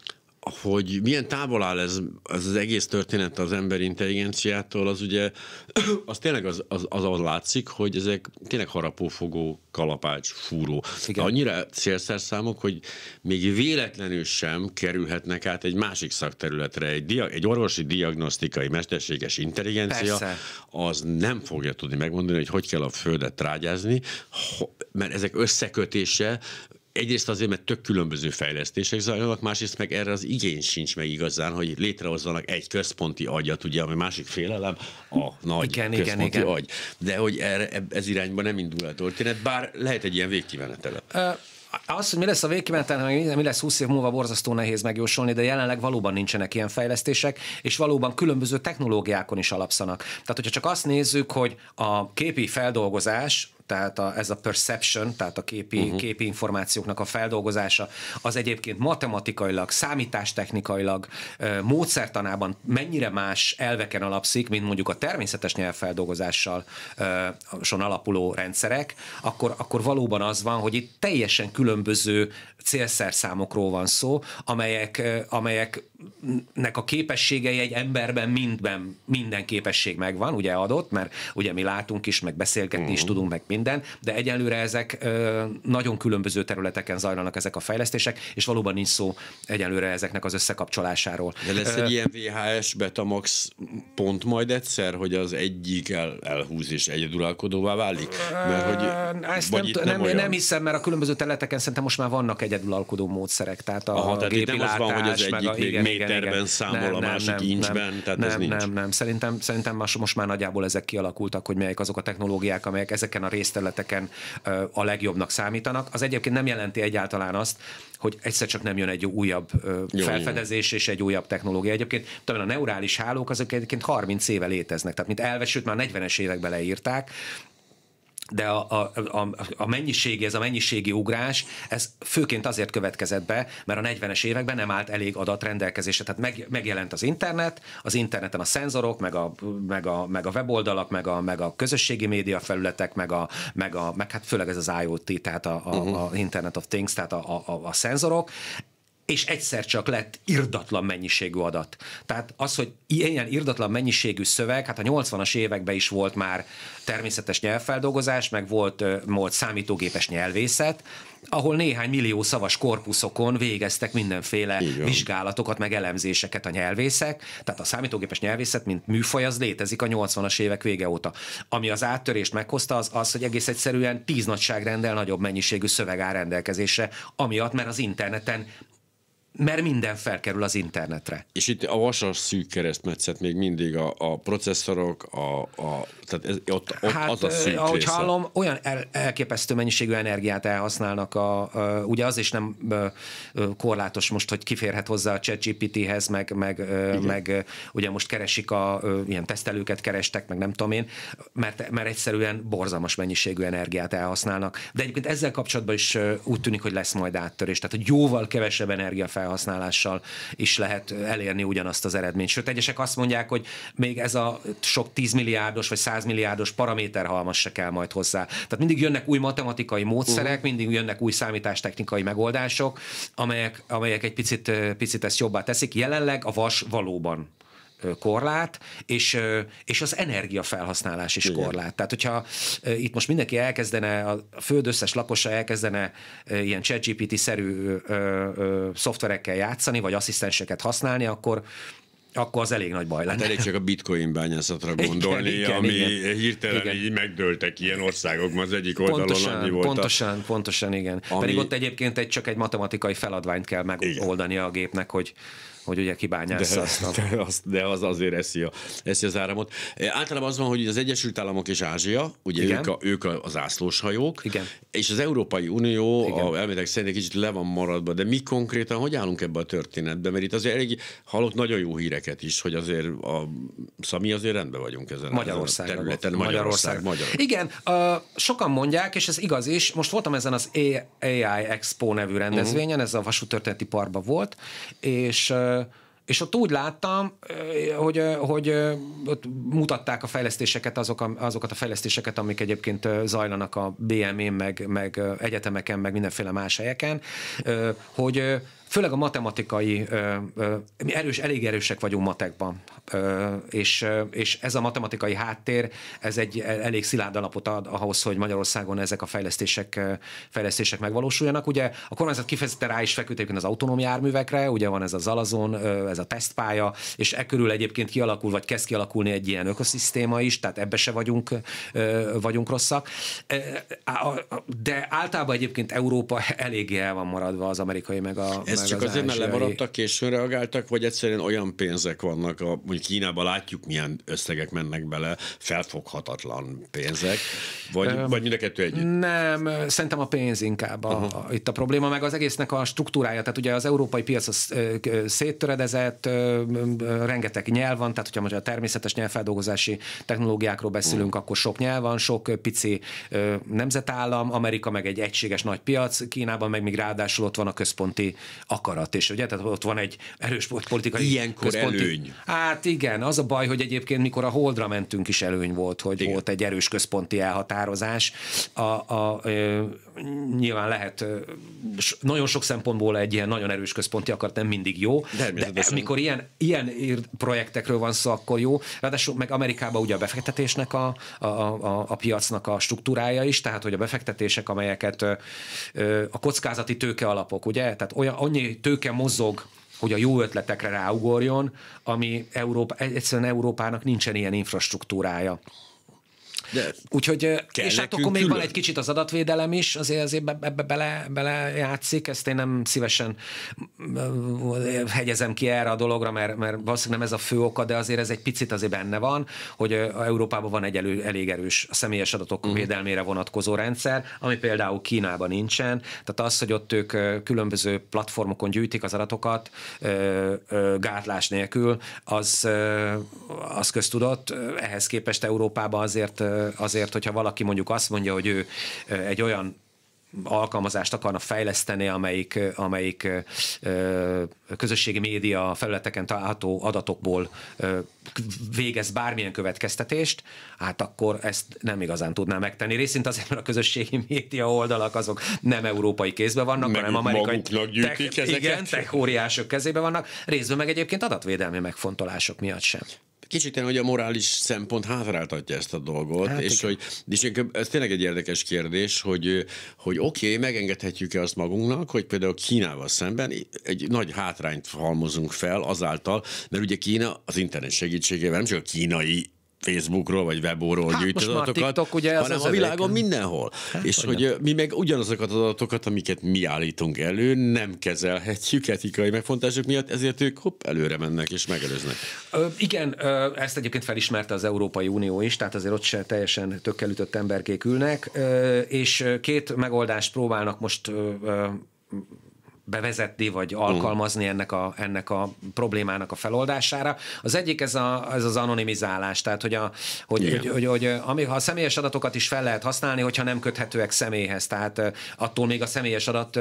[SPEAKER 1] hogy milyen távol áll ez, ez az egész történet az ember intelligenciától, az ugye, [CLEARS THROAT] az tényleg az, az, az, az látszik, hogy ezek tényleg harapófogó, kalapács, fúró. Igen. De annyira célszerszámok, hogy még véletlenül sem kerülhetnek át egy másik szakterületre. Egy, dia, egy orvosi diagnosztikai mesterséges intelligencia Persze. az nem fogja tudni megmondani, hogy hogy kell a földet trágyázni, mert ezek összekötése egyrészt azért, mert tök különböző fejlesztések zajlanak, másrészt meg erre az igény sincs meg igazán, hogy létrehozzanak egy központi agyat, ugye, ami másik félelem, a nagy igen, központi igen, igen. agy. De hogy erre, ez irányba nem indul a történet, bár lehet egy ilyen végkimenetele.
[SPEAKER 2] Uh, az, hogy mi lesz a végkimenetel, mi lesz 20 év múlva, borzasztó nehéz megjósolni, de jelenleg valóban nincsenek ilyen fejlesztések, és valóban különböző technológiákon is alapszanak. Tehát, hogyha csak azt nézzük, hogy a képi feldolgozás tehát a, ez a perception, tehát a képi, uh-huh. képi információknak a feldolgozása, az egyébként matematikailag, számítástechnikailag, módszertanában mennyire más elveken alapszik, mint mondjuk a természetes nyelvfeldolgozással son alapuló rendszerek, akkor, akkor valóban az van, hogy itt teljesen különböző célszerszámokról van szó, amelyek, amelyeknek a képességei egy emberben mindben, minden képesség megvan, ugye adott, mert ugye mi látunk is, meg beszélgetni uh-huh. is mhm. tudunk, meg mind minden, de egyelőre ezek nagyon különböző területeken zajlanak ezek a fejlesztések, és valóban nincs szó egyelőre ezeknek az összekapcsolásáról. De lesz egy
[SPEAKER 1] ilyen VHS Betamax pont majd egyszer, hogy az egyik el, elhúz és egyedülalkodóvá válik? Mert hogy Ezt nem, nem, nem, olyan... nem
[SPEAKER 2] hiszem, mert a különböző területeken szerintem most már vannak egyedülalkodó módszerek, tehát a, Aha, tehát nem az van, hogy az egyik a, még igen, méterben igen, igen. számol, nem, a másik nem, incsben, nem, tehát nem, ez nincs. Nem, nem, szerintem, szerintem most már nagyjából ezek kialakultak, hogy melyek azok a technológiák, amelyek ezeken a rész tiszteleteken a legjobbnak számítanak. Az egyébként nem jelenti egyáltalán azt, hogy egyszer csak nem jön egy újabb jó, felfedezés jó. és egy újabb technológia. Egyébként talán a neurális hálók azok egyébként 30 éve léteznek, tehát mint elvesült már 40-es évekbe leírták, de a, a, a, a mennyiség, ez a mennyiségi ugrás, ez főként azért következett be, mert a 40-es években nem állt elég adat rendelkezésre. Tehát meg, megjelent az internet, az interneten a szenzorok, meg a, meg a, meg a weboldalak, meg a, meg a közösségi média felületek, meg, a, meg, a, meg hát főleg ez az IoT, tehát a, a, uh-huh. a mhm. Internet of Things, tehát a, a, a, a szenzorok és egyszer csak lett irdatlan mennyiségű adat. Tehát az, hogy ilyen irdatlan mennyiségű szöveg, hát a 80-as években is volt már természetes nyelvfeldolgozás, meg volt, volt számítógépes nyelvészet, ahol néhány millió szavas korpuszokon végeztek mindenféle Igen. vizsgálatokat, meg elemzéseket a nyelvészek. Tehát a számítógépes nyelvészet, mint műfaj, az létezik a 80-as évek vége óta. Ami az áttörést meghozta, az az, hogy egész egyszerűen tíz nagyságrendel nagyobb mennyiségű szöveg áll rendelkezésre, amiatt, mert az interneten mert minden felkerül az internetre.
[SPEAKER 1] És itt a vasas szűk keresztmetszet még mindig a, a processzorok, a, a, tehát ez, ott, ott hát, az a szűk ahogy része. hallom, olyan el, elképesztő mennyiségű energiát elhasználnak, a,
[SPEAKER 2] a, ugye az is nem korlátos most, hogy kiférhet hozzá a ChatGPT-hez, meg, meg, a, meg ugye most keresik a, ilyen tesztelőket kerestek, meg nem tudom én, mert, mert egyszerűen borzalmas mennyiségű energiát elhasználnak. De egyébként ezzel kapcsolatban is úgy tűnik, hogy lesz majd áttörés, tehát hogy jóval kevesebb energia fel felhasználással is lehet elérni ugyanazt az eredményt. Sőt, egyesek azt mondják, hogy még ez a sok 10 milliárdos vagy 100 milliárdos paraméterhalmaz se kell majd hozzá. Tehát mindig jönnek új matematikai módszerek, uh-huh. mindig jönnek új számítástechnikai megoldások, amelyek, amelyek egy picit, picit ezt jobbá teszik. Jelenleg a vas valóban korlát, és, és az energiafelhasználás is Igen. korlát. Tehát, hogyha itt most mindenki elkezdene, a föld összes lakosa elkezdene ilyen ChatGPT-szerű szoftverekkel játszani, vagy asszisztenseket használni, akkor
[SPEAKER 1] akkor az elég nagy baj hát lenne. Hát elég csak a bitcoin bányászatra gondolni, igen, igen, ami igen. hirtelen igen. így megdőltek ilyen országokban, az egyik oldalon pontosan, annyi volt. Pontosan,
[SPEAKER 2] a... pontosan, igen. Ami... Pedig ott egyébként egy, csak egy matematikai feladványt kell megoldani a gépnek, hogy hogy ugye kibányász de, azt.
[SPEAKER 1] De, az, de az azért eszi, a, eszi az áramot. E, általában az van, hogy az Egyesült Államok és Ázsia, ugye Igen. ők, a, ők az ászlóshajók, Igen. és az Európai Unió a elméletek szerint egy kicsit le van maradva, de mi konkrétan hogy állunk ebbe a történetbe? Mert itt azért elég hallott nagyon jó híreket is, hogy azért a Szami azért rendben vagyunk ezen, Magyarország a területen. Magyarország. Magyarország.
[SPEAKER 2] Igen, uh, sokan mondják, és ez igaz is, most voltam ezen az AI Expo nevű rendezvényen, uh-huh. ez a vasútörténeti parba volt, és uh, és ott úgy láttam, hogy, hogy ott mutatták a fejlesztéseket, azok, azokat a fejlesztéseket, amik egyébként zajlanak a BM-én, meg, meg egyetemeken, meg mindenféle más helyeken, hogy főleg a matematikai, ö, ö, mi erős, elég erősek vagyunk matekban, ö, és, és ez a matematikai háttér, ez egy e, elég szilárd alapot ad ahhoz, hogy Magyarországon ezek a fejlesztések, fejlesztések megvalósuljanak. Ugye a kormányzat kifejezetten rá is feküdt az autonóm járművekre, ugye van ez a Zalazon, ez a tesztpálya, és e körül egyébként kialakul, vagy kezd kialakulni egy ilyen ökoszisztéma is, tehát ebbe se vagyunk, vagyunk rosszak. De általában egyébként Európa eléggé el van maradva az amerikai meg a... Ez ez csak az azért, mert lemaradtak,
[SPEAKER 1] későn reagáltak, vagy egyszerűen olyan pénzek vannak, a, mondjuk Kínában látjuk, milyen összegek mennek bele, felfoghatatlan pénzek, vagy, um, vagy mind a kettő együtt?
[SPEAKER 2] Nem, szerintem a pénz inkább a, uh-huh. a, itt a probléma, meg az egésznek a struktúrája. Tehát ugye az európai piac az széttöredezett, rengeteg nyelv van, tehát hogyha most a természetes nyelvfeldolgozási technológiákról beszélünk, uh-huh. akkor sok nyelv van, sok pici nemzetállam, Amerika meg egy egységes nagy piac, Kínában meg még ráadásul ott van a központi akarat, és ugye, tehát ott van egy erős politikai Ilyenkor központi... előny. Hát igen, az a baj, hogy egyébként mikor a Holdra mentünk is előny volt, hogy igen. volt egy erős központi elhatározás. A, a, nyilván lehet nagyon sok szempontból egy ilyen nagyon erős központi akart nem mindig jó, de, de, amikor ilyen, ilyen projektekről van szó, akkor jó. Ráadásul meg Amerikában ugye a befektetésnek a, a, a, a piacnak a struktúrája is, tehát hogy a befektetések, amelyeket a kockázati tőke alapok, ugye, tehát olyan, annyi tőke mozog hogy a jó ötletekre ráugorjon, ami Európa, egyszerűen Európának nincsen ilyen infrastruktúrája. De Úgyhogy, és hát akkor még külön. van egy kicsit az adatvédelem is, azért, azért ebbe, ebbe bele, bele játszik, ezt én nem szívesen hegyezem ki erre a dologra, mert, mert valószínűleg nem ez a fő oka, de azért ez egy picit azért benne van, hogy Európában van egy elő, elég erős személyes adatok uh-huh. védelmére vonatkozó rendszer, ami például Kínában nincsen, tehát az, hogy ott ők különböző platformokon gyűjtik az adatokat gátlás nélkül, az, az köztudott, ehhez képest Európában azért azért, hogyha valaki mondjuk azt mondja, hogy ő egy olyan alkalmazást akarna fejleszteni, amelyik, amelyik közösségi média felületeken található adatokból végez bármilyen következtetést, hát akkor ezt nem igazán tudná megtenni. Részint azért, mert a közösségi média oldalak azok nem európai kézben vannak, meg hanem amerikai tech, igen, tech
[SPEAKER 1] óriások kezében vannak, részben meg egyébként adatvédelmi megfontolások miatt sem. Kicsit hogy a morális szempont hátráltatja ezt a dolgot, hát, és, igen. hogy, és ez tényleg egy érdekes kérdés, hogy, hogy oké, okay, megengedhetjük-e azt magunknak, hogy például Kínával szemben egy nagy hátrányt halmozunk fel azáltal, mert ugye Kína az internet segítségével nem csak a kínai Facebookról vagy webóról hát, gyűjt az adatokat, TikTok, ugye hanem az a világon ezeken. mindenhol. Hát, és hogy, nem. mi meg ugyanazokat az adatokat, amiket mi állítunk elő, nem kezelhetjük etikai megfontások miatt, ezért ők hopp, előre mennek és megelőznek.
[SPEAKER 2] Ö, igen, ö, ezt egyébként felismerte az Európai Unió is, tehát azért ott se teljesen tökkelütött emberkék ülnek, ö, és két megoldást próbálnak most ö, ö, bevezetni, vagy hmm. alkalmazni ennek a, ennek a problémának a feloldására. Az egyik ez, a, ez az anonimizálás, tehát hogy, a, hogy, hogy, hogy, hogy ami, ha a személyes adatokat is fel lehet használni, hogyha nem köthetőek személyhez, tehát attól még a személyes adat,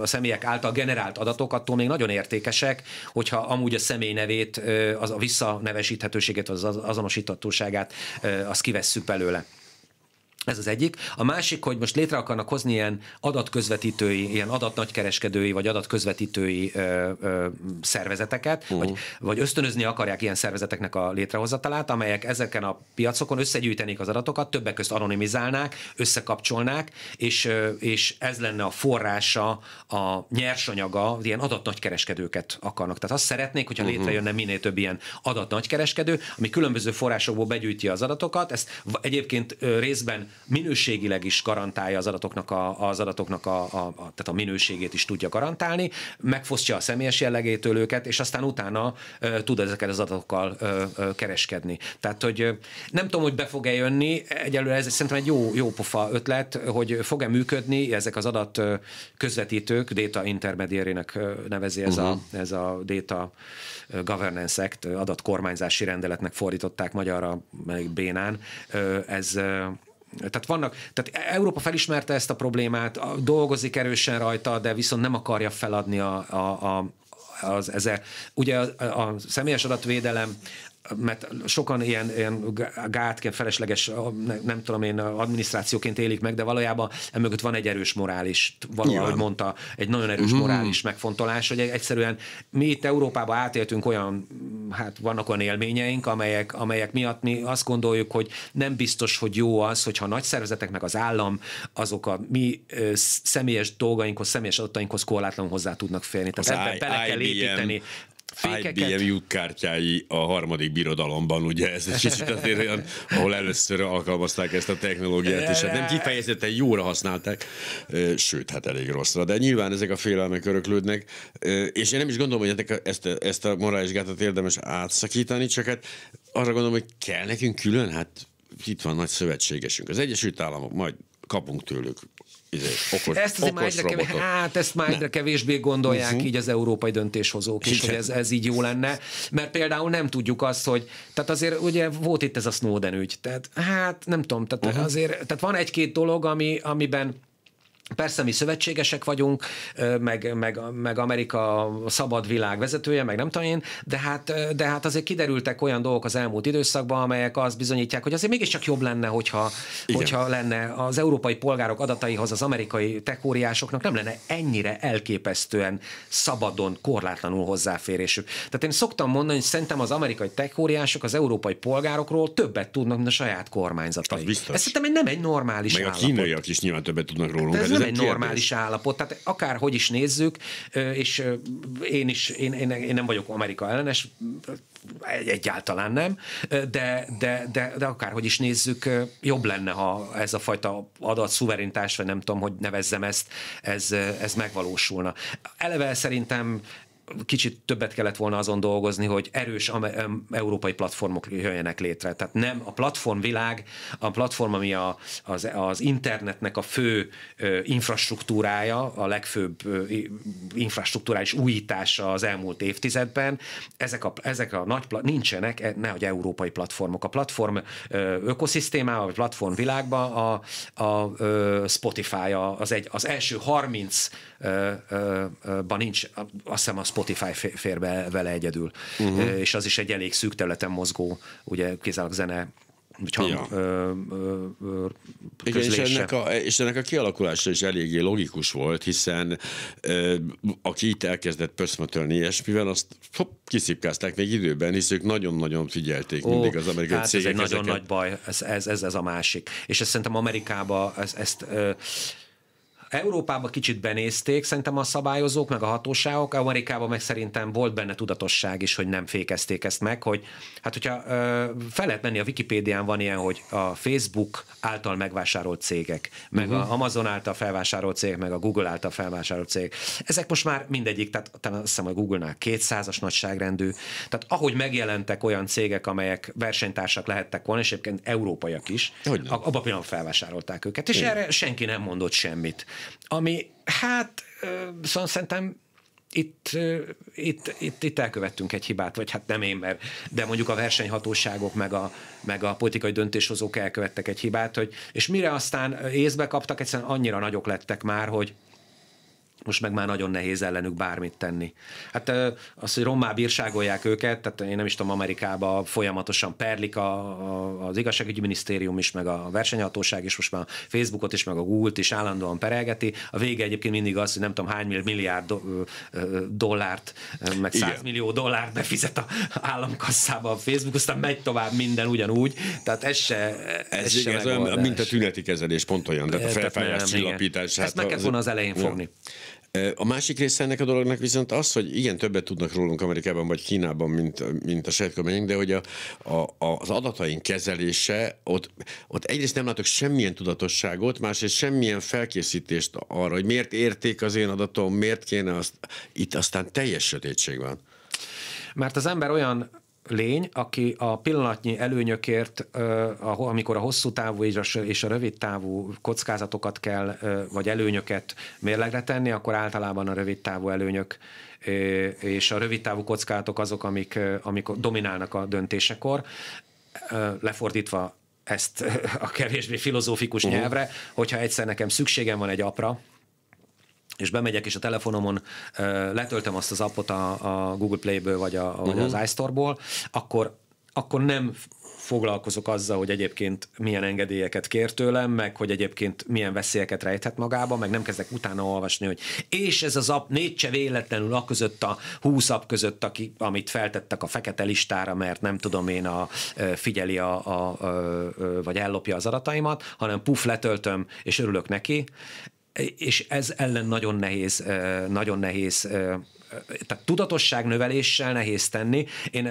[SPEAKER 2] a személyek által generált adatok attól még nagyon értékesek, hogyha amúgy a személy nevét, az a visszanevesíthetőséget, az azonosítatóságát, azt kivesszük belőle. Ez az egyik. A másik, hogy most létre akarnak hozni ilyen adatközvetítői, ilyen adatnagykereskedői vagy adatközvetítői ö, ö, szervezeteket, uh-huh. vagy, vagy ösztönözni akarják ilyen szervezeteknek a létrehozatalát, amelyek ezeken a piacokon összegyűjtenék az adatokat, többek között anonimizálnák, összekapcsolnák, és, ö, és ez lenne a forrása, a nyersanyaga, ilyen adatnagykereskedőket akarnak. Tehát azt szeretnék, hogyha uh-huh. létrejönne minél több ilyen adatnagykereskedő, ami különböző forrásokból begyűjti az adatokat, ezt egyébként részben minőségileg is garantálja az adatoknak a, az adatoknak a, a, a, tehát a minőségét is tudja garantálni, megfosztja a személyes jellegétől őket, és aztán utána ö, tud ezeket az adatokkal ö, ö, kereskedni. Tehát, hogy nem tudom, hogy be fog-e jönni, egyelőre ez szerintem egy jó, jó pofa ötlet, hogy fog-e működni ezek az adat közvetítők, data intermediary-nek nevezi ez, uh-huh. a, ez a data governance act, adatkormányzási rendeletnek fordították magyarra, meg bénán. Ez tehát vannak, tehát Európa felismerte ezt a problémát, dolgozik erősen rajta, de viszont nem akarja feladni a, a, a az ezer. Ugye a, a személyes adatvédelem mert sokan ilyen, ilyen gátke, felesleges, nem tudom én, adminisztrációként élik meg, de valójában emögött van egy erős morális, valahogy mondta, egy nagyon erős mm. morális megfontolás, hogy egyszerűen mi itt Európában átéltünk olyan, hát vannak olyan élményeink, amelyek, amelyek miatt mi azt gondoljuk, hogy nem biztos, hogy jó az, hogyha a nagy szervezetek meg az állam azok a mi személyes dolgainkhoz, személyes
[SPEAKER 1] adatainkhoz korlátlanul hozzá tudnak
[SPEAKER 2] férni. Tehát az I, bele kell építeni
[SPEAKER 1] Fékeket. IBM lyukkártyái a harmadik birodalomban, ugye ez egy kicsit azért olyan, ahol először alkalmazták ezt a technológiát, és hát nem kifejezetten jóra használták, sőt, hát elég rosszra, de nyilván ezek a félelmek öröklődnek, és én nem is gondolom, hogy ezt, ezt a morális gátat érdemes átszakítani, csak hát arra gondolom, hogy kell nekünk külön, hát itt van nagy szövetségesünk, az Egyesült Államok, majd kapunk tőlük izé, okos, ezt azért okos már kevés, hát
[SPEAKER 2] ezt már egyre kevésbé gondolják uh-huh. így az európai döntéshozók is, Igen. hogy ez, ez így jó lenne, mert például nem tudjuk azt, hogy, tehát azért ugye volt itt ez a Snowden ügy, tehát hát nem tudom, tehát uh-huh. azért, tehát van egy-két dolog, ami, amiben Persze mi szövetségesek vagyunk, meg, meg, meg Amerika szabad világ vezetője, meg nem tudom én, de hát, de hát azért kiderültek olyan dolgok az elmúlt időszakban, amelyek azt bizonyítják, hogy azért mégiscsak jobb lenne, hogyha, Igen. hogyha lenne az európai polgárok adataihoz az amerikai tekóriásoknak nem lenne ennyire elképesztően szabadon, korlátlanul hozzáférésük. Tehát én szoktam mondani, hogy szerintem az amerikai tekóriások az európai polgárokról többet tudnak, mint a saját kormányzatai. Ez szerintem nem egy normális Meg a kínaiak
[SPEAKER 1] is nyilván többet tudnak rólunk. Hát ez nem egy kérdés. normális
[SPEAKER 2] állapot. Tehát akárhogy is nézzük, és én is, én, én, én nem vagyok Amerika ellenes, egyáltalán nem, de, de, de, de akárhogy is nézzük, jobb lenne, ha ez a fajta adat szuverintás, vagy nem tudom, hogy nevezzem ezt, ez, ez megvalósulna. Eleve szerintem kicsit többet kellett volna azon dolgozni, hogy erős európai platformok jöjjenek létre. Tehát nem a platformvilág, a platform, ami a, az, az internetnek a fő infrastruktúrája, a legfőbb infrastruktúrális újítása az elmúlt évtizedben, ezek a, ezek a nagy, nincsenek, e, nehogy európai platformok. A platform ökoszisztémában, vagy platform a, a Spotify az, egy, az első 30-ban nincs, azt hiszem a Spotify fér be vele egyedül. Uh-huh. És az is egy elég szűk területen mozgó, ugye kizárólag zene hang, ja. ö, ö, ö, Igen, és, ennek
[SPEAKER 1] a, és ennek a kialakulása is eléggé logikus volt, hiszen ö, aki itt elkezdett pöszmötölni ilyesmivel, azt hopp, kiszipkázták még időben, hisz ők nagyon-nagyon figyelték Ó, mindig az amerikai hát cégek. ez egy ezeket. nagyon nagy
[SPEAKER 2] baj, ez, ez, ez, ez a másik. És ezt szerintem Amerikában ezt, ezt ö, Európában kicsit benézték, szerintem a szabályozók, meg a hatóságok, Amerikában meg szerintem volt benne tudatosság is, hogy nem fékezték ezt meg, hogy hát hogyha ö, fel lehet menni, a Wikipédián van ilyen, hogy a Facebook által megvásárolt cégek, meg uh-huh. a Amazon által felvásárolt cégek, meg a Google által felvásárolt cégek. Ezek most már mindegyik, tehát azt hiszem, hogy Google-nál 200-as nagyságrendű. Tehát ahogy megjelentek olyan cégek, amelyek versenytársak lehettek volna, és egyébként európaiak is, abban pillanatban felvásárolták őket, és Igen. erre senki nem mondott semmit ami hát szóval szerintem itt, itt, itt, itt elkövettünk egy hibát, vagy hát nem én, mert, de mondjuk a versenyhatóságok meg a, meg a politikai döntéshozók elkövettek egy hibát, hogy, és mire aztán észbe kaptak, egyszerűen annyira nagyok lettek már, hogy, most meg már nagyon nehéz ellenük bármit tenni. Hát az, hogy rommá bírságolják őket, tehát én nem is tudom, Amerikában folyamatosan perlik a, a, az igazságügyi minisztérium is, meg a versenyhatóság is, most már a Facebookot is, meg a Google-t is állandóan perelgeti. A vége egyébként mindig az, hogy nem tudom hány milliárd do, dollárt, meg 100 Igen. millió dollárt befizet a államkasszába a Facebook, aztán megy tovább minden ugyanúgy. Tehát ez se Ez, ez, se ez olyan, mint
[SPEAKER 1] a tüneti kezelés, pont olyan, de a felfájás csillapítás. Hát Ezt meg kell volna az elején fogni. Ja. A másik része ennek a dolognak viszont az, hogy igen, többet tudnak rólunk Amerikában vagy Kínában, mint, mint a saját kormányunk, de hogy a, a, az adataink kezelése, ott, ott egyrészt nem látok semmilyen tudatosságot, másrészt semmilyen felkészítést arra, hogy miért érték az én adatom, miért kéne azt. Itt aztán teljes sötétség van. Mert az ember olyan
[SPEAKER 2] lény, aki a pillanatnyi előnyökért, amikor a hosszú távú és a rövid távú kockázatokat kell, vagy előnyöket mérlegre tenni, akkor általában a rövid távú előnyök és a rövid távú kockázatok azok, amik, amik dominálnak a döntésekor. Lefordítva ezt [LAUGHS] a kevésbé filozófikus uh-huh. nyelvre, hogyha egyszer nekem szükségem van egy apra, és bemegyek, és a telefonomon ö, letöltöm azt az appot a, a Google Play-ből, vagy, a, uh-huh. vagy mhm. az iStore-ból, akkor, akkor nem foglalkozok azzal, hogy egyébként milyen engedélyeket kér tőlem, meg hogy egyébként milyen veszélyeket rejthet magába, meg nem kezdek utána olvasni, hogy és ez az app négyse véletlenül a között a húsz app között, aki, amit feltettek a fekete listára, mert nem tudom én a, figyeli a, a, a, vagy ellopja az adataimat, hanem puf, letöltöm, és örülök neki és ez ellen nagyon nehéz, nagyon nehéz, tehát tudatosság növeléssel nehéz tenni. Én,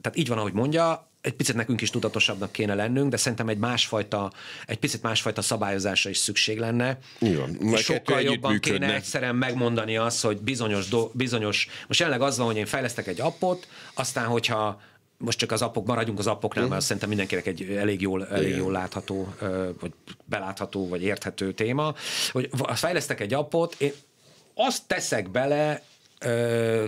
[SPEAKER 2] tehát így van, ahogy mondja, egy picit nekünk is tudatosabbnak kéne lennünk, de szerintem egy másfajta, egy picit másfajta szabályozásra is szükség lenne.
[SPEAKER 1] Igen, és sokkal jobban kéne
[SPEAKER 2] egyszerűen megmondani azt, hogy bizonyos, do, bizonyos, most jelenleg az van, hogy én fejlesztek egy appot, aztán hogyha most csak az apok maradjunk az apoknál, mhm. mert szerintem mindenkinek egy elég jól, elég jól látható, vagy belátható, vagy érthető téma, hogy fejlesztek egy apot, én azt teszek bele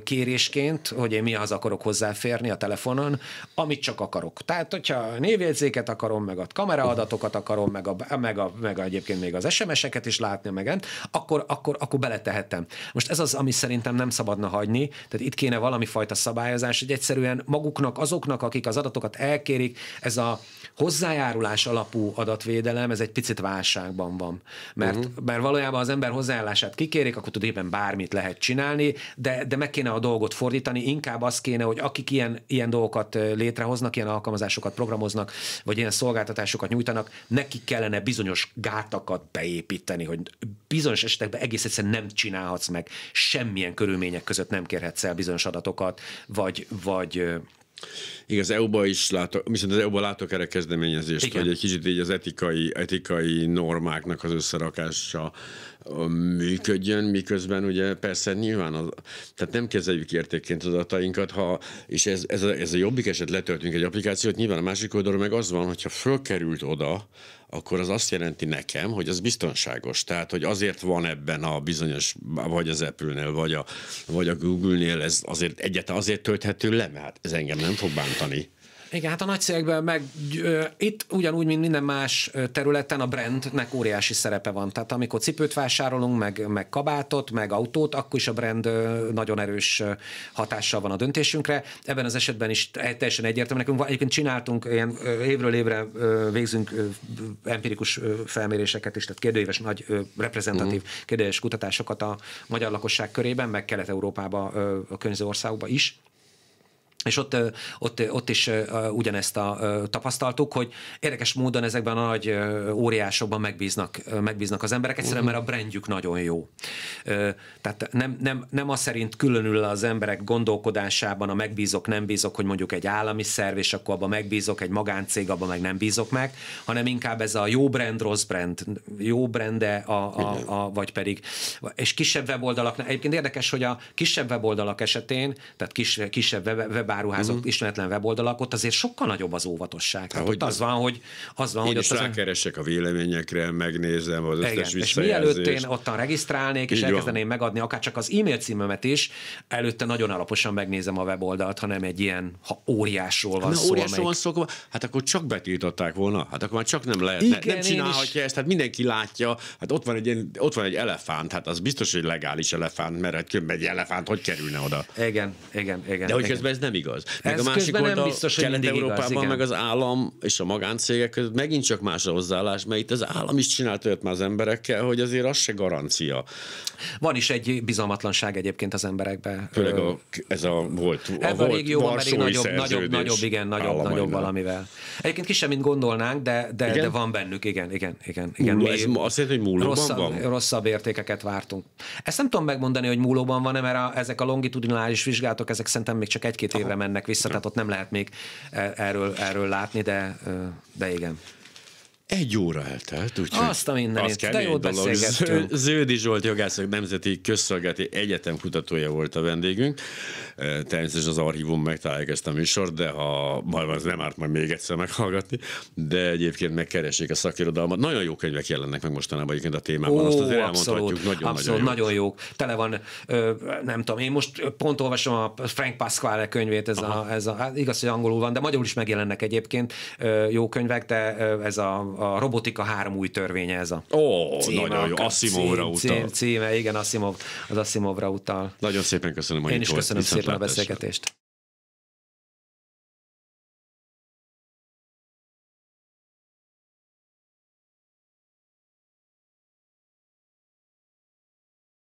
[SPEAKER 2] kérésként, hogy én mihez akarok hozzáférni a telefonon, amit csak akarok. Tehát, hogyha névjegyzéket akarom, meg a kameraadatokat akarom, meg, a, meg, a, meg a, egyébként még az SMS-eket is látni, meg ent, akkor, akkor, akkor beletehetem. Most ez az, ami szerintem nem szabadna hagyni, tehát itt kéne valami fajta szabályozás, hogy egyszerűen maguknak, azoknak, akik az adatokat elkérik, ez a hozzájárulás alapú adatvédelem, ez egy picit válságban van. Mert, uh-huh. mert valójában az ember hozzájárulását kikérik, akkor tud éppen bármit lehet csinálni, de, de meg kéne a dolgot fordítani, inkább az kéne, hogy akik ilyen, ilyen dolgokat létrehoznak, ilyen alkalmazásokat programoznak, vagy ilyen szolgáltatásokat nyújtanak, nekik kellene bizonyos gátakat beépíteni, hogy bizonyos esetekben egész egyszerűen nem csinálhatsz
[SPEAKER 1] meg, semmilyen körülmények között nem kérhetsz el bizonyos adatokat, vagy, vagy igen, az EU-ba is látok, viszont az EU-ba látok erre kezdeményezést, Igen. hogy egy kicsit így az etikai, etikai normáknak az összerakása működjön, miközben ugye persze nyilván, az, tehát nem kezeljük értékként az adatainkat, ha, és ez, ez, a, ez a jobbik eset letöltünk egy applikációt, nyilván a másik oldalon meg az van, hogyha fölkerült oda, akkor az azt jelenti nekem, hogy az biztonságos. Tehát, hogy azért van ebben a bizonyos, vagy az Apple-nél, vagy a, vagy a Google-nél, ez azért egyet azért tölthető le, mert hát ez engem nem fog bántani.
[SPEAKER 2] Igen, hát a cégekben meg ö, itt ugyanúgy, mint minden más területen a brandnek óriási szerepe van. Tehát amikor cipőt vásárolunk, meg, meg kabátot, meg autót, akkor is a brand ö, nagyon erős hatással van a döntésünkre. Ebben az esetben is teljesen egyértelmű. Nekünk egyébként csináltunk, ilyen évről évre végzünk empirikus felméréseket is, tehát kérdőjéves nagy reprezentatív uh-huh. kutatásokat a magyar lakosság körében, meg Kelet-Európába, a környező országokba is és ott, ott, ott is ugyanezt a, tapasztaltuk, hogy érdekes módon ezekben a nagy óriásokban megbíznak, megbíznak az emberek, egyszerűen mhm. mert a brandjük nagyon jó. Tehát nem, nem, nem az szerint különül az emberek gondolkodásában a megbízok, nem bízok, hogy mondjuk egy állami szerv, és akkor abban megbízok, egy magáncég, abban meg nem bízok meg, hanem inkább ez a jó brand, rossz brand, jó brande, a, a, a, vagy pedig, és kisebb weboldalak, egyébként érdekes, hogy a kisebb weboldalak esetén, tehát kis, kisebb web, web áruházok, uh-huh. Mhm. ismeretlen weboldalak, ott azért sokkal nagyobb az óvatosság. Tehát ott az van, hogy az van, én hogy is ott
[SPEAKER 1] rákeresek a véleményekre, megnézem az összes Igen. És mielőtt én
[SPEAKER 2] ottan regisztrálnék, és elkezdeném van. megadni akár csak az e-mail címemet is, előtte nagyon alaposan megnézem a weboldalt, hanem egy ilyen ha
[SPEAKER 1] óriásról van Na, szó. Óriásról amelyik... van szó, akkor, hát akkor csak betiltották volna, hát akkor már csak nem lehet. Igen, nem csinálhatja is... ezt, hát mindenki látja, hát ott van egy, ilyen, ott van egy elefánt, hát az biztos, hogy legális elefánt, mert hát egy elefánt hogy kerülne oda? Igen, igen, igen. De hogy igen. közben ez nem igaz igaz. Meg Ez a másik oldal, nem biztos, hogy mindig európában igaz, igen. meg az állam és a magáncégek között megint csak más a hozzáállás, mert itt az állam is csinált olyat már az emberekkel, hogy azért az se garancia. Van is egy bizalmatlanság egyébként az emberekben. Főleg a, ez a volt, a Ebben volt a mert nagyobb, nagyobb, nagyobb, igen, nagyobb, nagyobb valamivel.
[SPEAKER 2] Egyébként kisebb, mint gondolnánk, de, de, de van bennük, igen, igen,
[SPEAKER 1] igen. igen. Múló, ez azt jelenti, hogy múlóban rosszabb, van?
[SPEAKER 2] Rosszabb értékeket vártunk. Ezt nem tudom megmondani, hogy múlóban van-e, mert a, ezek a longitudinális vizsgálatok, ezek szerintem még csak egy-két évre mennek vissza, tehát ott nem lehet még eh, erről, erről látni, de, eh, de igen.
[SPEAKER 1] Egy óra eltelt, úgyhogy Azt a mindenit, de jó dolog. Zöldi Zsolt jogászok nemzeti közszolgálati egyetem kutatója volt a vendégünk. Természetesen az archívum megtalálják ezt a műsort, de ha majd az nem árt majd még egyszer meghallgatni, de egyébként megkeressék a szakirodalmat. Nagyon jó könyvek jelennek meg mostanában egyébként a témában, Ó, azt azért elmondhatjuk. Nagyon, abszolút, nagyon, jók. nagyon
[SPEAKER 2] jók. Tele van, ö, nem tudom, én most pont olvasom a Frank Pasquale könyvét, ez a, ez a, hát igaz, hogy angolul van, de magyarul is megjelennek egyébként ö, jó könyvek, de ö, ez a a robotika három új törvénye ez a Ó, oh, címe, nagyon jó, Asimovra utal. Cím, címe, igen, Asimov, az Asimovra utal.
[SPEAKER 1] Nagyon szépen köszönöm, hogy Én is köszönöm szépen a beszélgetést.